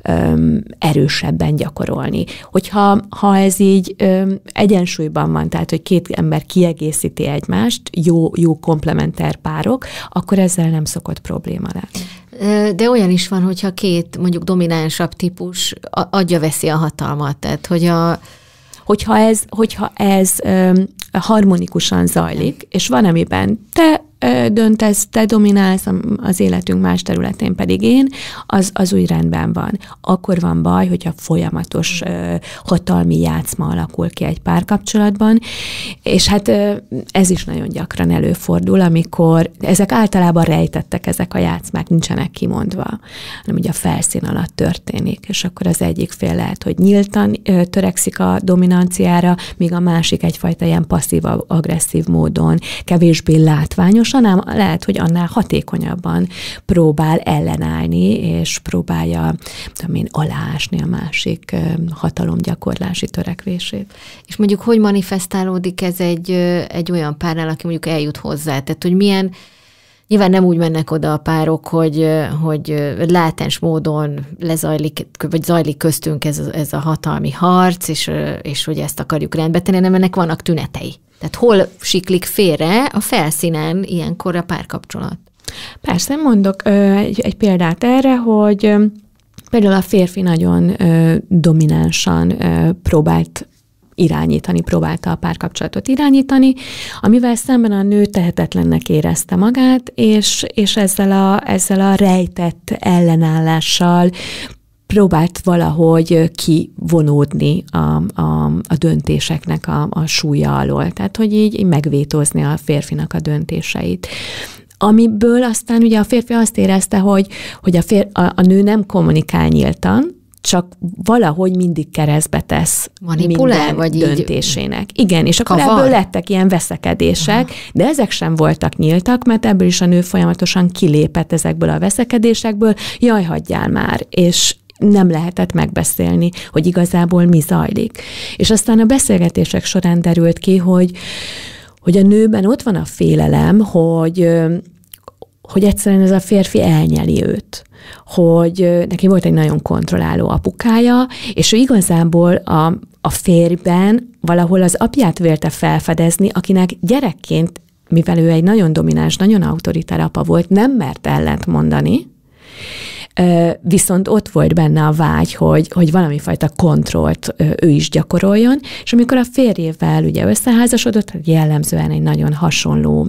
ö, erősebben gyakorolni. Hogyha ha ez így ö, egyensúlyban van, tehát hogy két ember kiegészíti egymást, jó, jó komplementer párok, akkor ezzel nem szokott probléma lenni. De olyan is van, hogyha két mondjuk dominánsabb típus adja-veszi a hatalmat. Tehát, hogy a, hogyha ez, hogyha ez harmonikusan zajlik, és van, amiben te döntesz, te dominálsz, az életünk más területén pedig én, az, az úgy rendben van. Akkor van baj, hogyha folyamatos ö, hatalmi játszma alakul ki egy párkapcsolatban, és hát ö, ez is nagyon gyakran előfordul, amikor ezek általában rejtettek, ezek a játszmák nincsenek kimondva, hanem ugye a felszín alatt történik, és akkor az egyik fél lehet, hogy nyíltan ö, törekszik a dominanciára, míg a másik egyfajta ilyen passzív-agresszív módon, kevésbé látványos, gyorsan, hanem lehet, hogy annál hatékonyabban próbál ellenállni, és próbálja, tudom én, alásni a másik hatalomgyakorlási törekvését. És mondjuk, hogy manifestálódik ez egy, egy olyan párnál, aki mondjuk eljut hozzá? Tehát, hogy milyen, Nyilván nem úgy mennek oda a párok, hogy, hogy látens módon lezajlik, vagy zajlik köztünk ez, ez a hatalmi harc, és, és hogy ezt akarjuk rendbe tenni, hanem ennek vannak tünetei. Tehát hol siklik félre a felszínen ilyenkor a párkapcsolat? Persze, mondok egy, egy példát erre, hogy például a férfi nagyon dominánsan próbált irányítani, próbálta a párkapcsolatot irányítani, amivel szemben a nő tehetetlennek érezte magát, és, és ezzel, a, ezzel a rejtett ellenállással próbált valahogy kivonódni a, a, a döntéseknek a, a súlya alól. Tehát, hogy így, így megvétózni a férfinak a döntéseit amiből aztán ugye a férfi azt érezte, hogy, hogy a, fér, a, a nő nem kommunikál nyíltan, csak valahogy mindig keresztbe tesz Manipulál, minden vagy döntésének. Így Igen, és akkor kavar. ebből lettek ilyen veszekedések, Aha. de ezek sem voltak nyíltak, mert ebből is a nő folyamatosan kilépett ezekből a veszekedésekből, jaj, hagyjál már, és, nem lehetett megbeszélni, hogy igazából mi zajlik. És aztán a beszélgetések során derült ki, hogy, hogy a nőben ott van a félelem, hogy hogy egyszerűen ez a férfi elnyeli őt. Hogy neki volt egy nagyon kontrolláló apukája, és ő igazából a, a férjben valahol az apját vélte felfedezni, akinek gyerekként, mivel ő egy nagyon domináns, nagyon autoritár apa volt, nem mert ellent mondani, viszont ott volt benne a vágy, hogy, hogy valami fajta kontrollt ő is gyakoroljon, és amikor a férjével ugye összeházasodott, hát jellemzően egy nagyon hasonló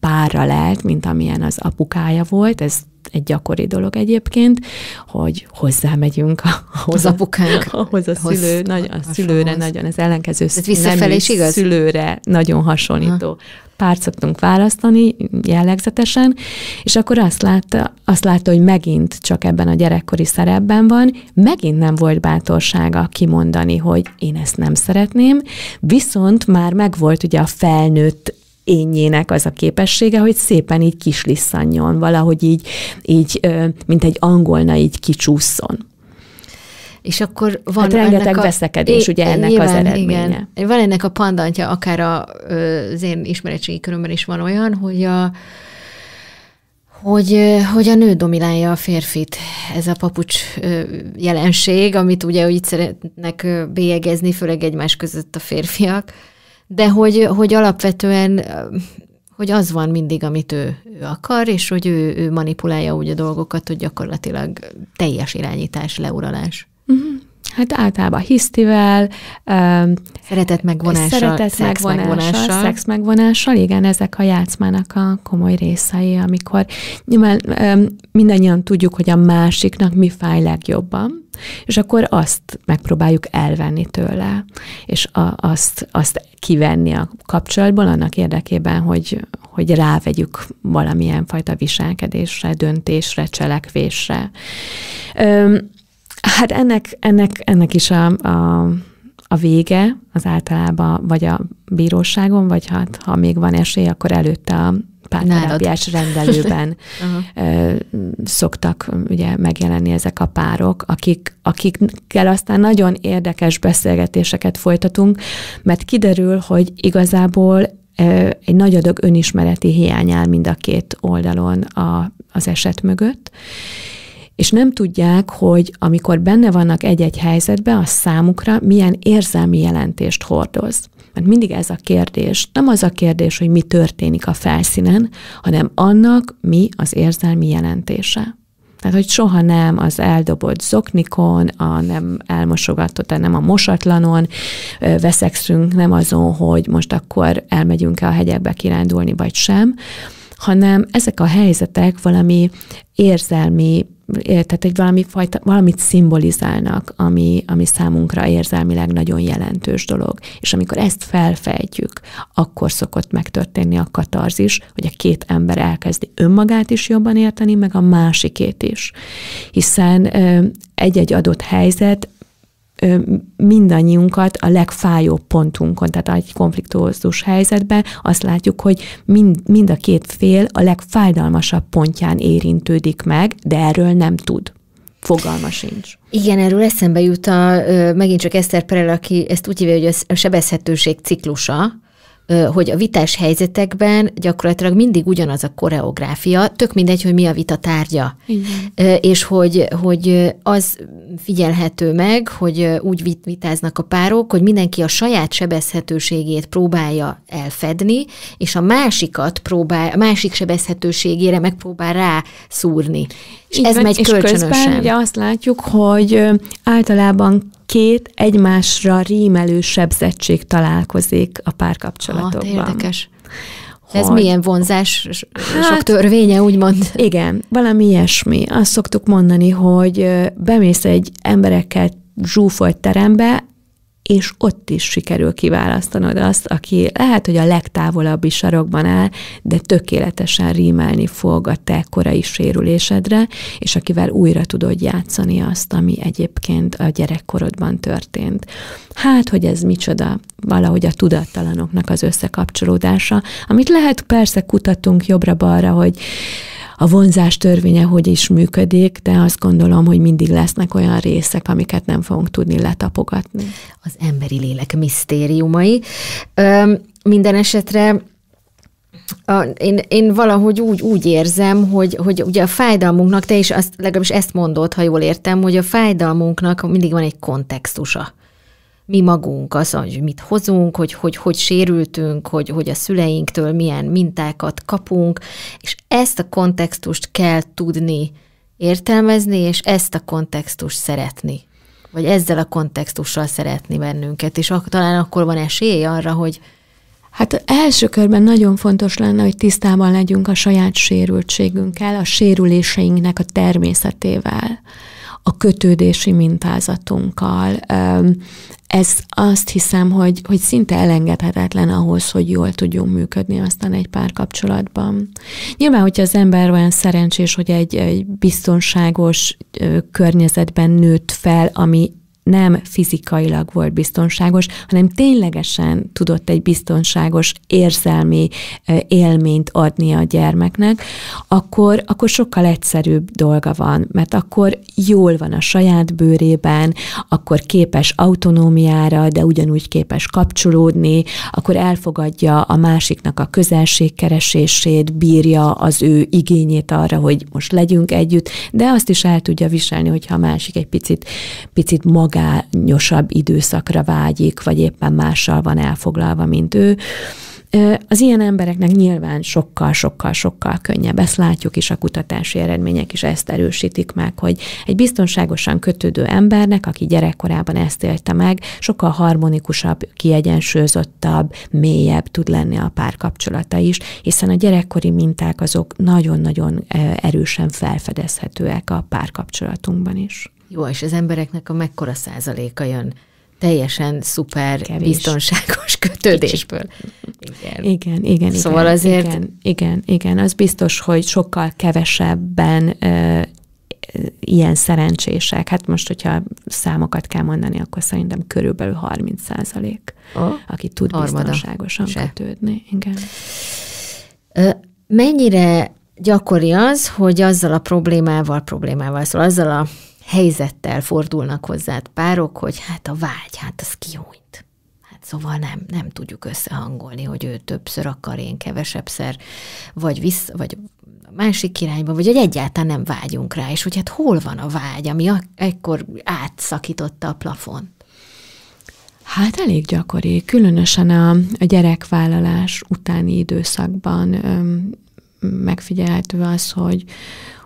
párra lelt, mint amilyen az apukája volt, ez egy gyakori dolog egyébként, hogy hozzámegyünk ahhoz, az apukánk, a, szülő, nagy, a szülőre, nagyon az ellenkező is igaz? szülőre nagyon hasonlító. Ha. Párt szoktunk választani jellegzetesen, és akkor azt látta, azt látta, hogy megint csak ebben a gyerekkori szerepben van, megint nem volt bátorsága kimondani, hogy én ezt nem szeretném, viszont már megvolt ugye a felnőtt énjének az a képessége, hogy szépen így kislisszanjon, valahogy így, így mint egy angolna így kicsúszson. És akkor van hát rengeteg ennek a, veszekedés, é, ugye ennek nyilván, az eredménye. Igen. Van ennek a pandantja, akár a, az én ismeretségi körömben is van olyan, hogy a, hogy, hogy a nő dominálja a férfit. Ez a papucs jelenség, amit ugye úgy szeretnek bélyegezni, főleg egymás között a férfiak de hogy, hogy alapvetően hogy az van mindig, amit ő, ő akar, és hogy ő, ő manipulálja úgy a dolgokat, hogy gyakorlatilag teljes irányítás, leuralás. Uh-huh. Hát általában hisztivel, ehm, szeretet megvonással, szeretet szex megvonással, megvonással, szex megvonással, igen, ezek a játszmának a komoly részei, amikor nyilván ehm, mindannyian tudjuk, hogy a másiknak mi fáj legjobban, és akkor azt megpróbáljuk elvenni tőle, és a, azt, azt kivenni a kapcsolatból annak érdekében, hogy, hogy rávegyük valamilyen fajta viselkedésre, döntésre, cselekvésre. Öm, hát ennek, ennek, ennek is a, a a vége az általában vagy a bíróságon, vagy hát, ha még van esély, akkor előtte a, párterápiás rendelőben uh-huh. szoktak ugye megjelenni ezek a párok, akik, akikkel aztán nagyon érdekes beszélgetéseket folytatunk, mert kiderül, hogy igazából egy nagy adag önismereti hiány áll mind a két oldalon a, az eset mögött, és nem tudják, hogy amikor benne vannak egy-egy helyzetben, az számukra milyen érzelmi jelentést hordoz. Mert mindig ez a kérdés, nem az a kérdés, hogy mi történik a felszínen, hanem annak mi az érzelmi jelentése. Tehát, hogy soha nem az eldobott zoknikon, a nem elmosogatott, a nem a mosatlanon veszekszünk, nem azon, hogy most akkor elmegyünk-e a hegyekbe kirándulni, vagy sem, hanem ezek a helyzetek valami érzelmi tehát egy valami fajta, valamit szimbolizálnak, ami, ami számunkra érzelmileg nagyon jelentős dolog. És amikor ezt felfejtjük, akkor szokott megtörténni a katarzis, hogy a két ember elkezdi önmagát is jobban érteni, meg a másikét is. Hiszen egy-egy adott helyzet mindannyiunkat a legfájóbb pontunkon, tehát egy konfliktusos helyzetben azt látjuk, hogy mind, mind a két fél a legfájdalmasabb pontján érintődik meg, de erről nem tud. Fogalma sincs. Igen, erről eszembe jut a, megint csak Eszter Perel, aki ezt úgy hívja, hogy a sebezhetőség ciklusa, hogy a vitás helyzetekben gyakorlatilag mindig ugyanaz a koreográfia, tök mindegy, hogy mi a vita tárgya. Igen. És hogy, hogy az figyelhető meg, hogy úgy vitáznak a párok, hogy mindenki a saját sebezhetőségét próbálja elfedni, és a másikat próbál, a másik sebezhetőségére megpróbál rá szúrni. És Így ez van, megy és kölcsönösen. Közben ugye azt látjuk, hogy általában két egymásra rímelő sebzettség találkozik a párkapcsolatokban. Hát, érdekes. Hogy... Ez milyen vonzás, hát, sok törvénye, úgymond. Igen, valami ilyesmi. Azt szoktuk mondani, hogy bemész egy emberekkel zsúfolt terembe, és ott is sikerül kiválasztanod azt, aki lehet, hogy a legtávolabbi sarokban áll, de tökéletesen rímelni fog a te korai sérülésedre, és akivel újra tudod játszani azt, ami egyébként a gyerekkorodban történt. Hát, hogy ez micsoda valahogy a tudattalanoknak az összekapcsolódása, amit lehet persze kutatunk jobbra-balra, hogy a vonzás törvénye hogy is működik, de azt gondolom, hogy mindig lesznek olyan részek, amiket nem fogunk tudni letapogatni. Az emberi lélek misztériumai. Ö, minden esetre a, én, én valahogy úgy, úgy érzem, hogy, hogy ugye a fájdalmunknak, te is azt, legalábbis ezt mondod, ha jól értem, hogy a fájdalmunknak mindig van egy kontextusa mi magunk, az, hogy mit hozunk, hogy, hogy hogy sérültünk, hogy, hogy a szüleinktől milyen mintákat kapunk, és ezt a kontextust kell tudni értelmezni, és ezt a kontextust szeretni. Vagy ezzel a kontextussal szeretni bennünket, és ak- talán akkor van esély arra, hogy, Hát első körben nagyon fontos lenne, hogy tisztában legyünk a saját sérültségünkkel, a sérüléseinknek a természetével a kötődési mintázatunkkal. Ez azt hiszem, hogy, hogy szinte elengedhetetlen ahhoz, hogy jól tudjunk működni aztán egy pár kapcsolatban, Nyilván, hogyha az ember olyan szerencsés, hogy egy, egy biztonságos környezetben nőtt fel, ami nem fizikailag volt biztonságos, hanem ténylegesen tudott egy biztonságos érzelmi élményt adni a gyermeknek, akkor, akkor sokkal egyszerűbb dolga van, mert akkor jól van a saját bőrében, akkor képes autonómiára, de ugyanúgy képes kapcsolódni, akkor elfogadja a másiknak a közelségkeresését, bírja az ő igényét arra, hogy most legyünk együtt, de azt is el tudja viselni, hogyha a másik egy picit, picit mag magányosabb időszakra vágyik, vagy éppen mással van elfoglalva, mint ő. Az ilyen embereknek nyilván sokkal-sokkal-sokkal könnyebb. Ezt látjuk is, a kutatási eredmények is ezt erősítik meg, hogy egy biztonságosan kötődő embernek, aki gyerekkorában ezt élte meg, sokkal harmonikusabb, kiegyensúlyozottabb, mélyebb tud lenni a párkapcsolata is, hiszen a gyerekkori minták azok nagyon-nagyon erősen felfedezhetőek a párkapcsolatunkban is. Jó, és az embereknek a mekkora százaléka jön teljesen szuper Kevés. biztonságos kötődésből. Igen, igen, igen. Szóval azért... Igen, igen, igen, az biztos, hogy sokkal kevesebben ö, ilyen szerencsések. Hát most, hogyha számokat kell mondani, akkor szerintem körülbelül 30 százalék, aki tud biztonságosan se. kötődni. Igen. Mennyire gyakori az, hogy azzal a problémával, problémával, szóval azzal a helyzettel fordulnak hozzád párok, hogy hát a vágy, hát az kihújt. Hát szóval nem, nem tudjuk összehangolni, hogy ő többször akar, én kevesebbszer, vagy vissza, vagy másik irányba, vagy hogy egyáltalán nem vágyunk rá, és hogy hát hol van a vágy, ami ekkor átszakította a plafont. Hát elég gyakori, különösen a, a gyerekvállalás utáni időszakban öm, megfigyelhető az, hogy,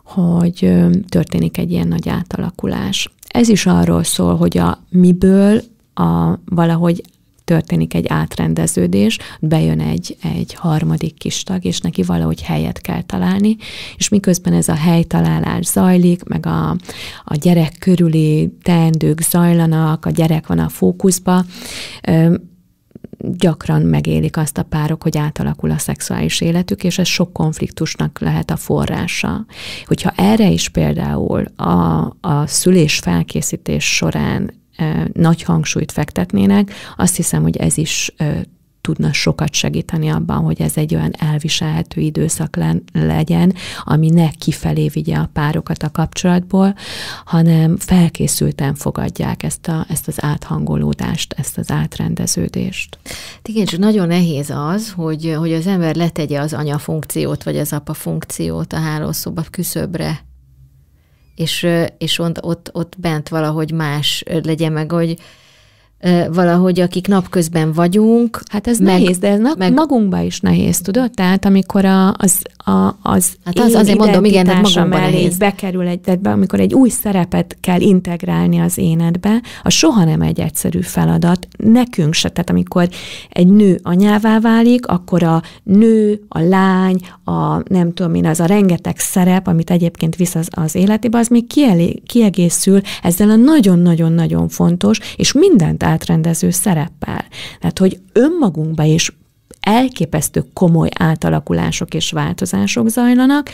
hogy történik egy ilyen nagy átalakulás. Ez is arról szól, hogy a miből a, valahogy történik egy átrendeződés, bejön egy, egy harmadik kis tag, és neki valahogy helyet kell találni, és miközben ez a helytalálás zajlik, meg a, a gyerek körüli teendők zajlanak, a gyerek van a fókuszba, gyakran megélik azt a párok, hogy átalakul a szexuális életük, és ez sok konfliktusnak lehet a forrása. Hogyha erre is például a, a szülés felkészítés során nagy hangsúlyt fektetnének, azt hiszem, hogy ez is tudna sokat segíteni abban, hogy ez egy olyan elviselhető időszak legyen, ami ne kifelé vigye a párokat a kapcsolatból, hanem felkészülten fogadják ezt, a, ezt az áthangolódást, ezt az átrendeződést. Igen, csak nagyon nehéz az, hogy, hogy az ember letegye az anya funkciót, vagy az apa funkciót a hálószoba küszöbre, és, és ott, ott, ott bent valahogy más legyen meg, hogy valahogy, akik napközben vagyunk. Hát ez meg, nehéz, de ez meg, magunkba is nehéz, tudod? Tehát amikor a, az, a, az hát az, azért mondom, igen, hát magunkban nehéz. bekerül egy, tehát be, amikor egy új szerepet kell integrálni az énedbe, az soha nem egy egyszerű feladat, nekünk se, tehát amikor egy nő anyává válik, akkor a nő, a lány, a nem tudom én, az a rengeteg szerep, amit egyébként visz az, az életébe, az még kielé, kiegészül ezzel a nagyon-nagyon-nagyon fontos és mindent átrendező szereppel. Tehát, hogy önmagunkba is elképesztő komoly átalakulások és változások zajlanak,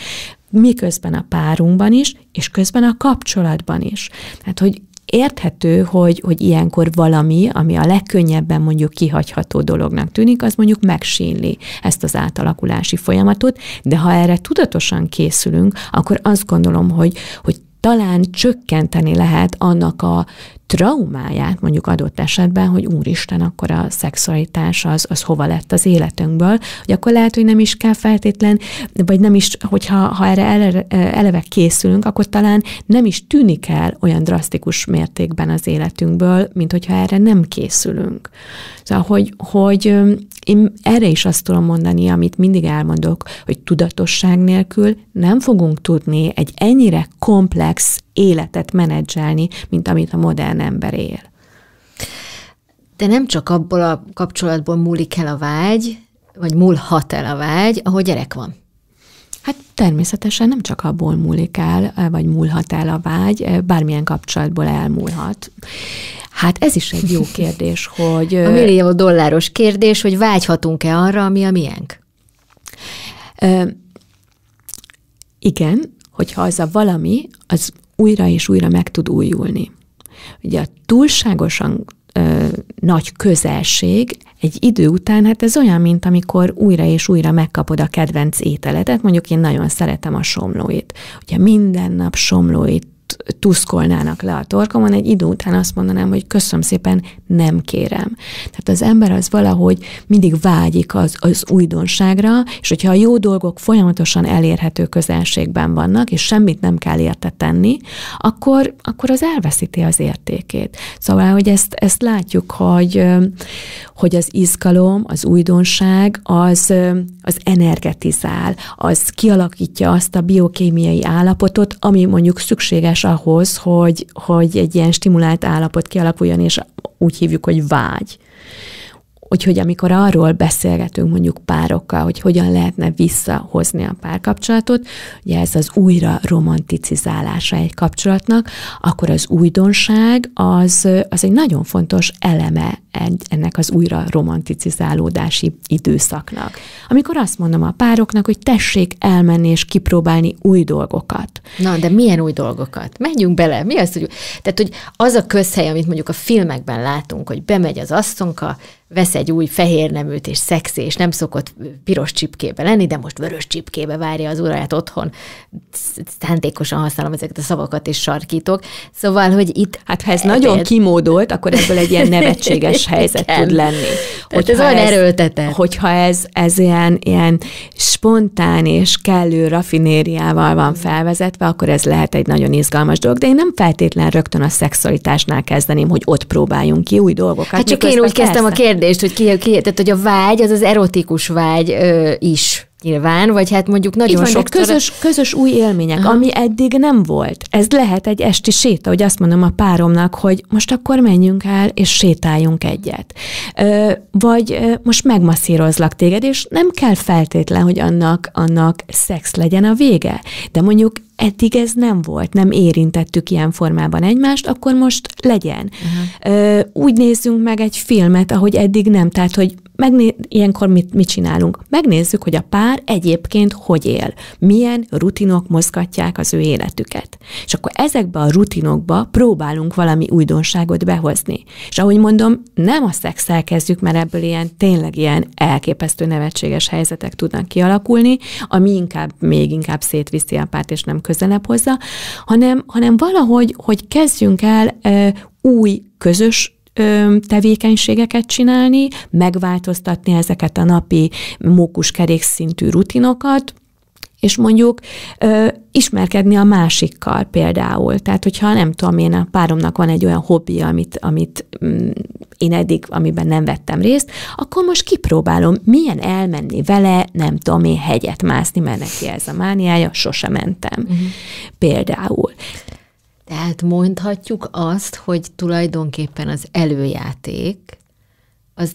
miközben a párunkban is, és közben a kapcsolatban is. Tehát, hogy érthető, hogy, hogy ilyenkor valami, ami a legkönnyebben mondjuk kihagyható dolognak tűnik, az mondjuk megsínli ezt az átalakulási folyamatot, de ha erre tudatosan készülünk, akkor azt gondolom, hogy, hogy talán csökkenteni lehet annak a traumáját mondjuk adott esetben, hogy úristen, akkor a szexualitás az, az hova lett az életünkből, hogy akkor lehet, hogy nem is kell feltétlen, vagy nem is, hogyha ha erre ele, eleve készülünk, akkor talán nem is tűnik el olyan drasztikus mértékben az életünkből, mint hogyha erre nem készülünk. Szóval, hogy, hogy én erre is azt tudom mondani, amit mindig elmondok, hogy tudatosság nélkül nem fogunk tudni egy ennyire komplex életet menedzselni, mint amit a modern ember él. De nem csak abból a kapcsolatból múlik el a vágy, vagy múlhat el a vágy, ahol gyerek van. Hát természetesen nem csak abból múlik el, vagy múlhat el a vágy, bármilyen kapcsolatból elmúlhat. Hát ez is egy jó kérdés, hogy... A millió dolláros kérdés, hogy vágyhatunk-e arra, ami a miénk? Ö, igen, hogyha az a valami, az újra és újra meg tud újulni. Ugye a túlságosan ö, nagy közelség egy idő után, hát ez olyan, mint amikor újra és újra megkapod a kedvenc ételedet, mondjuk én nagyon szeretem a somlóit. Ugye minden nap somlóit tuszkolnának le a torkomon, egy idő után azt mondanám, hogy köszönöm szépen, nem kérem. Tehát az ember az valahogy mindig vágyik az, az újdonságra, és hogyha a jó dolgok folyamatosan elérhető közelségben vannak, és semmit nem kell érte tenni, akkor, akkor az elveszíti az értékét. Szóval, hogy ezt, ezt látjuk, hogy, hogy az izgalom, az újdonság, az az energetizál, az kialakítja azt a biokémiai állapotot, ami mondjuk szükséges ahhoz, hogy, hogy egy ilyen stimulált állapot kialakuljon, és úgy hívjuk, hogy vágy. Úgyhogy amikor arról beszélgetünk mondjuk párokkal, hogy hogyan lehetne visszahozni a párkapcsolatot, ugye ez az újra romanticizálása egy kapcsolatnak, akkor az újdonság az, az egy nagyon fontos eleme ennek az újra romanticizálódási időszaknak. Amikor azt mondom a pároknak, hogy tessék elmenni és kipróbálni új dolgokat. Na, de milyen új dolgokat? Menjünk bele. Mi az, hogy... Tehát, hogy az a közhely, amit mondjuk a filmekben látunk, hogy bemegy az asszonka, vesz egy új fehér neműt, és szexi, és nem szokott piros csipkébe lenni, de most vörös csipkébe várja az uraját otthon. Szándékosan használom ezeket a szavakat, és sarkítok. Szóval, hogy itt... Hát ha ez ebéd... nagyon kimódolt, akkor ebből egy ilyen nevetséges helyzet tud lenni. hogy ez olyan erőltetett. Hogyha ez, ez ilyen, ilyen spontán és kellő rafinériával van felvezetve, akkor ez lehet egy nagyon izgalmas dolog, de én nem feltétlen rögtön a szexualitásnál kezdeném, hogy ott próbáljunk ki új dolgokat. Hát csak én úgy kezdtem a kérdést kérdést, hogy ki, ki tehát, hogy a vágy, az az erotikus vágy ö, is nyilván, vagy hát mondjuk nagyon van, sok közös, közös új élmények, Aha. ami eddig nem volt. Ez lehet egy esti séta, hogy azt mondom a páromnak, hogy most akkor menjünk el, és sétáljunk egyet. Ö, vagy ö, most megmasszírozlak téged, és nem kell feltétlen, hogy annak, annak szex legyen a vége. De mondjuk eddig ez nem volt, nem érintettük ilyen formában egymást, akkor most legyen. Uh-huh. Úgy nézzünk meg egy filmet, ahogy eddig nem, tehát hogy megné- ilyenkor mit, mit csinálunk? Megnézzük, hogy a pár egyébként hogy él, milyen rutinok mozgatják az ő életüket. És akkor ezekbe a rutinokba próbálunk valami újdonságot behozni. És ahogy mondom, nem a szexel kezdjük, mert ebből ilyen tényleg ilyen elképesztő nevetséges helyzetek tudnak kialakulni, ami inkább, még inkább szétviszi a párt, és nem közelebb hozza, hanem, hanem valahogy, hogy kezdjünk el e, új közös ö, tevékenységeket csinálni, megváltoztatni ezeket a napi mókuskerék szintű rutinokat, és mondjuk ö, ismerkedni a másikkal például. Tehát, hogyha nem tudom, én a páromnak van egy olyan hobbi, amit, amit mm, én eddig, amiben nem vettem részt, akkor most kipróbálom, milyen elmenni vele, nem tudom én hegyet mászni, mert neki ez a mániája, sose mentem. Uh-huh. Például. Tehát mondhatjuk azt, hogy tulajdonképpen az előjáték az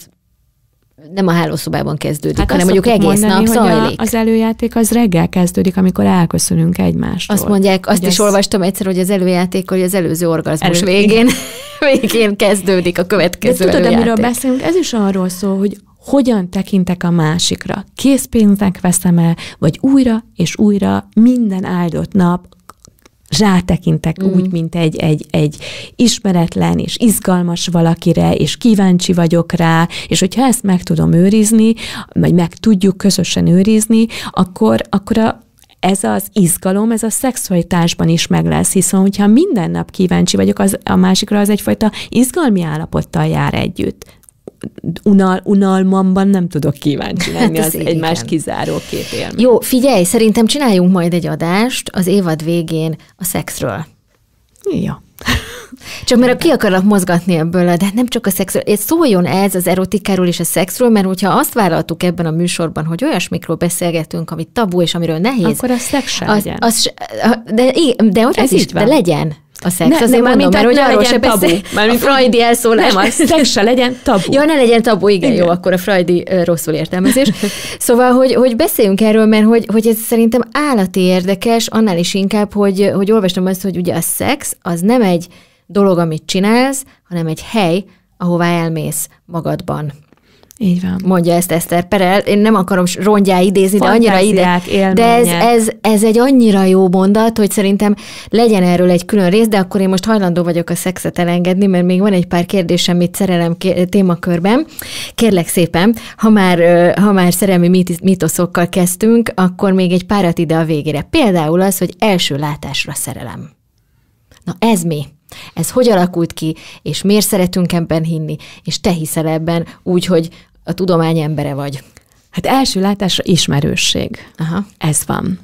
nem a hálószobában kezdődik, hát hanem mondjuk egész mondani, nap zajlik. Az előjáték az reggel kezdődik, amikor elköszönünk egymástól. Azt mondják, azt is ez... olvastam egyszer, hogy az előjáték, hogy az előző orgazmus Elő... végén, végén kezdődik a következő De tudod, előjáték. amiről beszélünk, ez is arról szól, hogy hogyan tekintek a másikra. Készpénznek veszem el, vagy újra és újra minden áldott nap rátekintek mm. úgy, mint egy, egy, egy ismeretlen és izgalmas valakire, és kíváncsi vagyok rá, és hogyha ezt meg tudom őrizni, vagy meg tudjuk közösen őrizni, akkor, akkor a, ez az izgalom, ez a szexualitásban is meg lesz, hiszen hogyha minden nap kíváncsi vagyok az, a másikra, az egyfajta izgalmi állapottal jár együtt unal, unalmamban nem tudok kíváncsi hát lenni, hát az, az egymást kizáró két élmény. Jó, figyelj, szerintem csináljunk majd egy adást az évad végén a szexről. Jó. Csak mert ki akarnak mozgatni ebből, de nem csak a szexről. Ez szóljon ez az erotikáról és a szexről, mert hogyha azt vállaltuk ebben a műsorban, hogy olyasmikről beszélgetünk, amit tabu és amiről nehéz. Akkor a szex sem az, legyen. Az, de, de, de, de, ez, is, így van. de legyen a szex. Ne, azért nem, mondom, mert hát hogy arról se tabu. beszél. Mármint a frajdi elszólás. Nem, a szex se legyen tabu. Ja, ne legyen tabu, igen, igen. jó, akkor a freudi uh, rosszul értelmezés. Szóval, hogy, hogy beszéljünk erről, mert hogy, hogy ez szerintem állati érdekes, annál is inkább, hogy, hogy olvastam azt, hogy ugye a szex az nem egy dolog, amit csinálsz, hanem egy hely, ahová elmész magadban. Így van. Mondja ezt Eszter Perel. Én nem akarom rongyá idézni, Fantáziák, de annyira ide. Élmények. De ez, ez, ez egy annyira jó mondat, hogy szerintem legyen erről egy külön rész, de akkor én most hajlandó vagyok a szexet elengedni, mert még van egy pár kérdésem itt szerelem témakörben. Kérlek szépen, ha már, ha már szerelmi mitoszokkal kezdtünk, akkor még egy párat ide a végére. Például az, hogy első látásra szerelem. Na ez mi? Ez hogy alakult ki, és miért szeretünk ebben hinni, és te hiszel ebben úgy, hogy a tudomány embere vagy. Hát első látásra ismerősség. Aha. Ez van.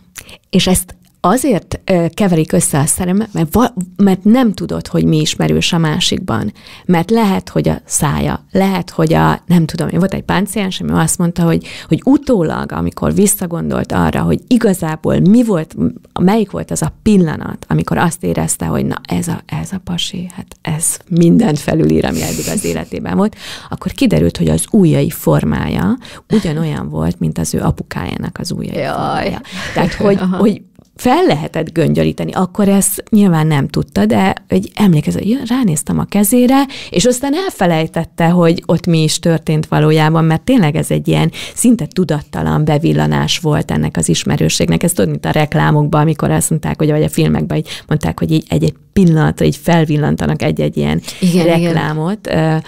És ezt azért keverik össze a szeremet, mert, mert nem tudod, hogy mi ismerős a másikban. Mert lehet, hogy a szája, lehet, hogy a, nem tudom, én volt egy páciens, ami azt mondta, hogy, hogy utólag, amikor visszagondolt arra, hogy igazából mi volt, melyik volt az a pillanat, amikor azt érezte, hogy na ez a, ez a pasi, hát ez mindent felülír, ami eddig az életében volt, akkor kiderült, hogy az újai formája ugyanolyan volt, mint az ő apukájának az újai Jaj. formája. Tehát, hogy, hogy fel lehetett göngyölíteni, akkor ezt nyilván nem tudta, de egy emlékező, ja, ránéztem a kezére, és aztán elfelejtette, hogy ott mi is történt valójában, mert tényleg ez egy ilyen szinte tudattalan bevillanás volt ennek az ismerőségnek. Ez tudod, mint a reklámokban, amikor azt mondták, hogy vagy a filmekben így mondták, hogy így egy-egy pillanatra így felvillantanak egy-egy ilyen igen, reklámot. Igen.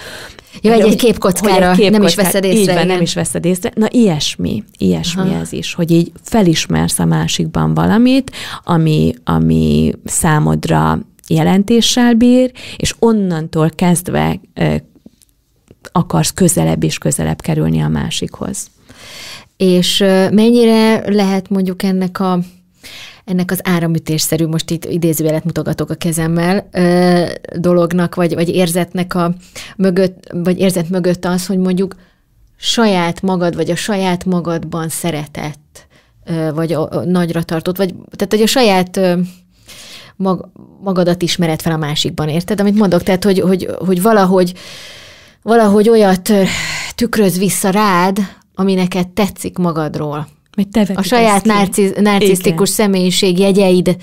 Jó, egy, egy képkockára kép nem is veszed észre. Így van, nem is veszed észre. Na ilyesmi, ilyesmi Aha. ez is, hogy így felismersz a másikban valamit, ami, ami számodra jelentéssel bír, és onnantól kezdve akarsz közelebb és közelebb kerülni a másikhoz. És mennyire lehet mondjuk ennek a ennek az áramütésszerű, most itt idézőjelet mutogatok a kezemmel, ö, dolognak, vagy, vagy érzetnek a mögött, vagy érzet mögött az, hogy mondjuk saját magad, vagy a saját magadban szeretett, ö, vagy a, a nagyra tartott, vagy tehát, hogy a saját ö, mag, magadat ismered fel a másikban, érted? Amit mondok, tehát, hogy, hogy, hogy valahogy, valahogy olyat tükröz vissza rád, ami neked tetszik magadról vagy te a saját narciz, narcisztikus Igen. személyiség jegyeidet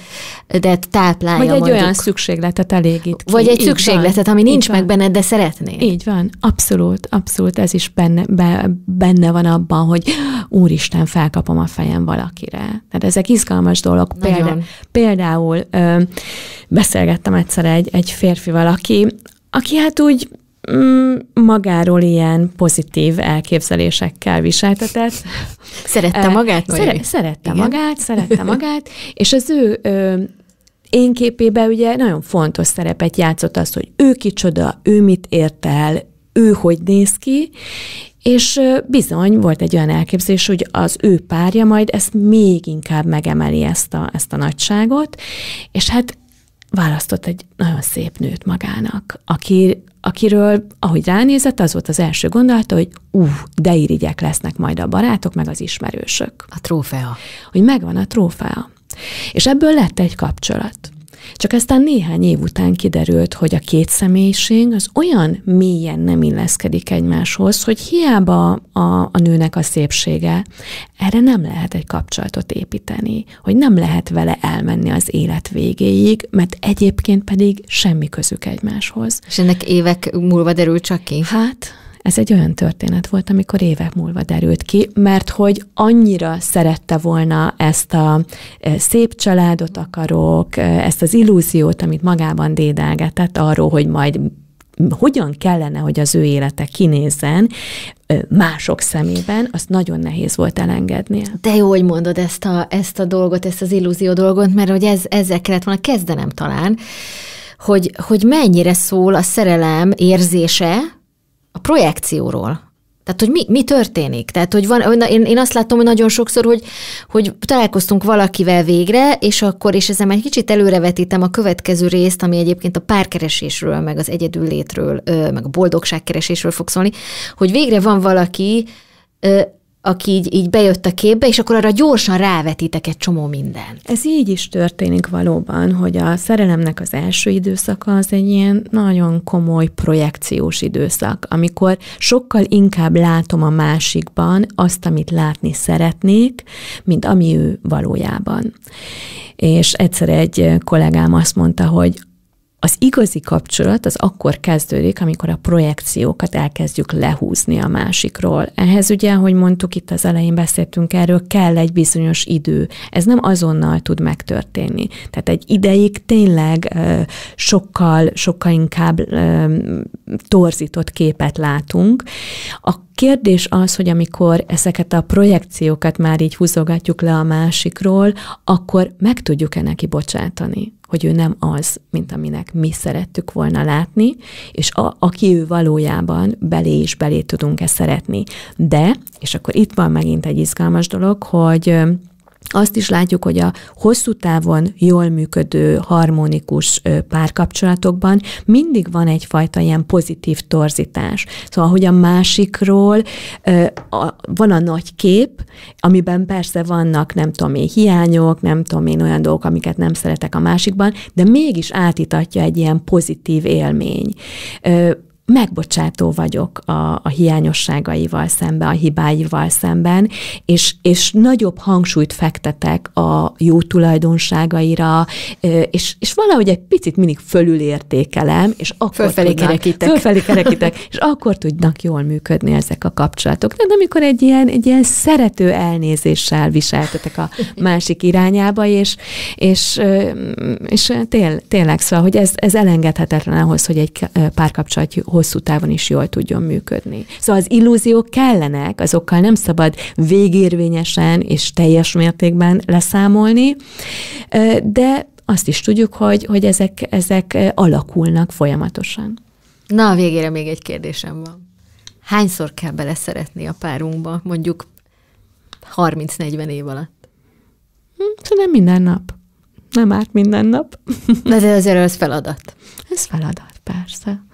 táplálja. Vagy egy mondjuk. olyan szükségletet elégít ki. Vagy egy Így szükségletet, van. ami nincs Így meg van. benned, de szeretnél. Így van, abszolút, abszolút ez is benne, be, benne van abban, hogy úristen, felkapom a fejem valakire. Tehát ezek izgalmas dolog. Nagyon. Példa, például ö, beszélgettem egyszer egy, egy férfival, aki, aki hát úgy Mm, magáról ilyen pozitív elképzelésekkel viseltetett. Szerette eh, magát? Szere- szerette Igen. magát, szerette magát, és az ő ö, én képébe ugye nagyon fontos szerepet játszott az, hogy ő kicsoda, ő mit ért el, ő hogy néz ki, és bizony volt egy olyan elképzelés, hogy az ő párja majd ezt még inkább megemeli ezt a, ezt a nagyságot, és hát választott egy nagyon szép nőt magának, aki, akiről, ahogy ránézett, az volt az első gondolata, hogy ú, de irigyek lesznek majd a barátok, meg az ismerősök. A trófea. Hogy megvan a trófea. És ebből lett egy kapcsolat. Csak aztán néhány év után kiderült, hogy a két személyiség az olyan mélyen nem illeszkedik egymáshoz, hogy hiába a, a nőnek a szépsége, erre nem lehet egy kapcsolatot építeni, hogy nem lehet vele elmenni az élet végéig, mert egyébként pedig semmi közük egymáshoz. És ennek évek múlva derül csak ki? Hát, ez egy olyan történet volt, amikor évek múlva derült ki, mert hogy annyira szerette volna ezt a e, szép családot akarok, e, ezt az illúziót, amit magában dédelgetett arról, hogy majd hogyan kellene, hogy az ő élete kinézzen e, mások szemében, azt nagyon nehéz volt elengedni. De jó, hogy mondod ezt a, ezt a dolgot, ezt az illúzió dolgot, mert hogy ez, ezzel kellett volna kezdenem talán, hogy, hogy mennyire szól a szerelem érzése, a projekcióról. Tehát, hogy mi, mi történik? Tehát, hogy van, én, én azt látom, hogy nagyon sokszor, hogy, hogy találkoztunk valakivel végre, és akkor, és ezzel már egy kicsit előrevetítem a következő részt, ami egyébként a párkeresésről, meg az létről, meg a boldogságkeresésről fog szólni, hogy végre van valaki, aki így, így bejött a képbe, és akkor arra gyorsan rávetítek egy csomó mindent. Ez így is történik valóban, hogy a szerelemnek az első időszaka az egy ilyen nagyon komoly projekciós időszak, amikor sokkal inkább látom a másikban azt, amit látni szeretnék, mint ami ő valójában. És egyszer egy kollégám azt mondta, hogy az igazi kapcsolat az akkor kezdődik, amikor a projekciókat elkezdjük lehúzni a másikról. Ehhez ugye, ahogy mondtuk, itt az elején beszéltünk erről, kell egy bizonyos idő. Ez nem azonnal tud megtörténni. Tehát egy ideig tényleg sokkal, sokkal inkább torzított képet látunk. A kérdés az, hogy amikor ezeket a projekciókat már így húzogatjuk le a másikról, akkor meg tudjuk-e neki bocsátani? hogy ő nem az, mint aminek mi szerettük volna látni, és a, aki ő valójában belé és belé tudunk-e szeretni. De, és akkor itt van megint egy izgalmas dolog, hogy azt is látjuk, hogy a hosszú távon jól működő, harmonikus párkapcsolatokban mindig van egyfajta ilyen pozitív torzítás. Szóval, hogy a másikról van a nagy kép, amiben persze vannak, nem tudom én, hiányok, nem tudom én olyan dolgok, amiket nem szeretek a másikban, de mégis átítatja egy ilyen pozitív élmény megbocsátó vagyok a, a hiányosságaival szemben, a hibáival szemben, és, és nagyobb hangsúlyt fektetek a jó tulajdonságaira, és, és valahogy egy picit mindig fölülértékelem, és akkor fölfelé tudnak, kerekítek. Fölfelé kerekítek, és akkor tudnak jól működni ezek a kapcsolatok. De amikor egy ilyen, egy ilyen szerető elnézéssel viseltetek a másik irányába, és, és, és tél, tényleg szóval, hogy ez, ez elengedhetetlen ahhoz, hogy egy párkapcsolat hosszú távon is jól tudjon működni. Szóval az illúziók kellenek, azokkal nem szabad végérvényesen és teljes mértékben leszámolni, de azt is tudjuk, hogy, hogy ezek, ezek alakulnak folyamatosan. Na, a végére még egy kérdésem van. Hányszor kell beleszeretni a párunkba, mondjuk 30-40 év alatt? Hm, Szerintem szóval minden nap. Nem árt minden nap. De azért ez feladat. Ez feladat, persze.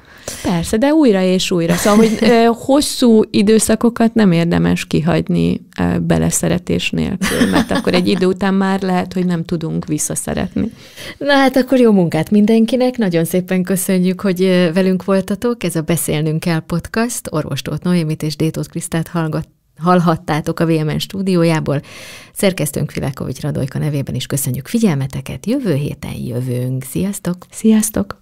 Persze, de újra és újra. Szóval, hogy hosszú időszakokat nem érdemes kihagyni beleszeretés nélkül, mert akkor egy idő után már lehet, hogy nem tudunk visszaszeretni. Na hát akkor jó munkát mindenkinek, nagyon szépen köszönjük, hogy velünk voltatok. Ez a Beszélnünk kell podcast, orvostót Noémit és Détót Krisztát hallgat, hallhattátok a VMN stúdiójából. Szerkesztőnk Filákovics Radojka nevében is köszönjük figyelmeteket. Jövő héten jövünk. Sziasztok! Sziasztok!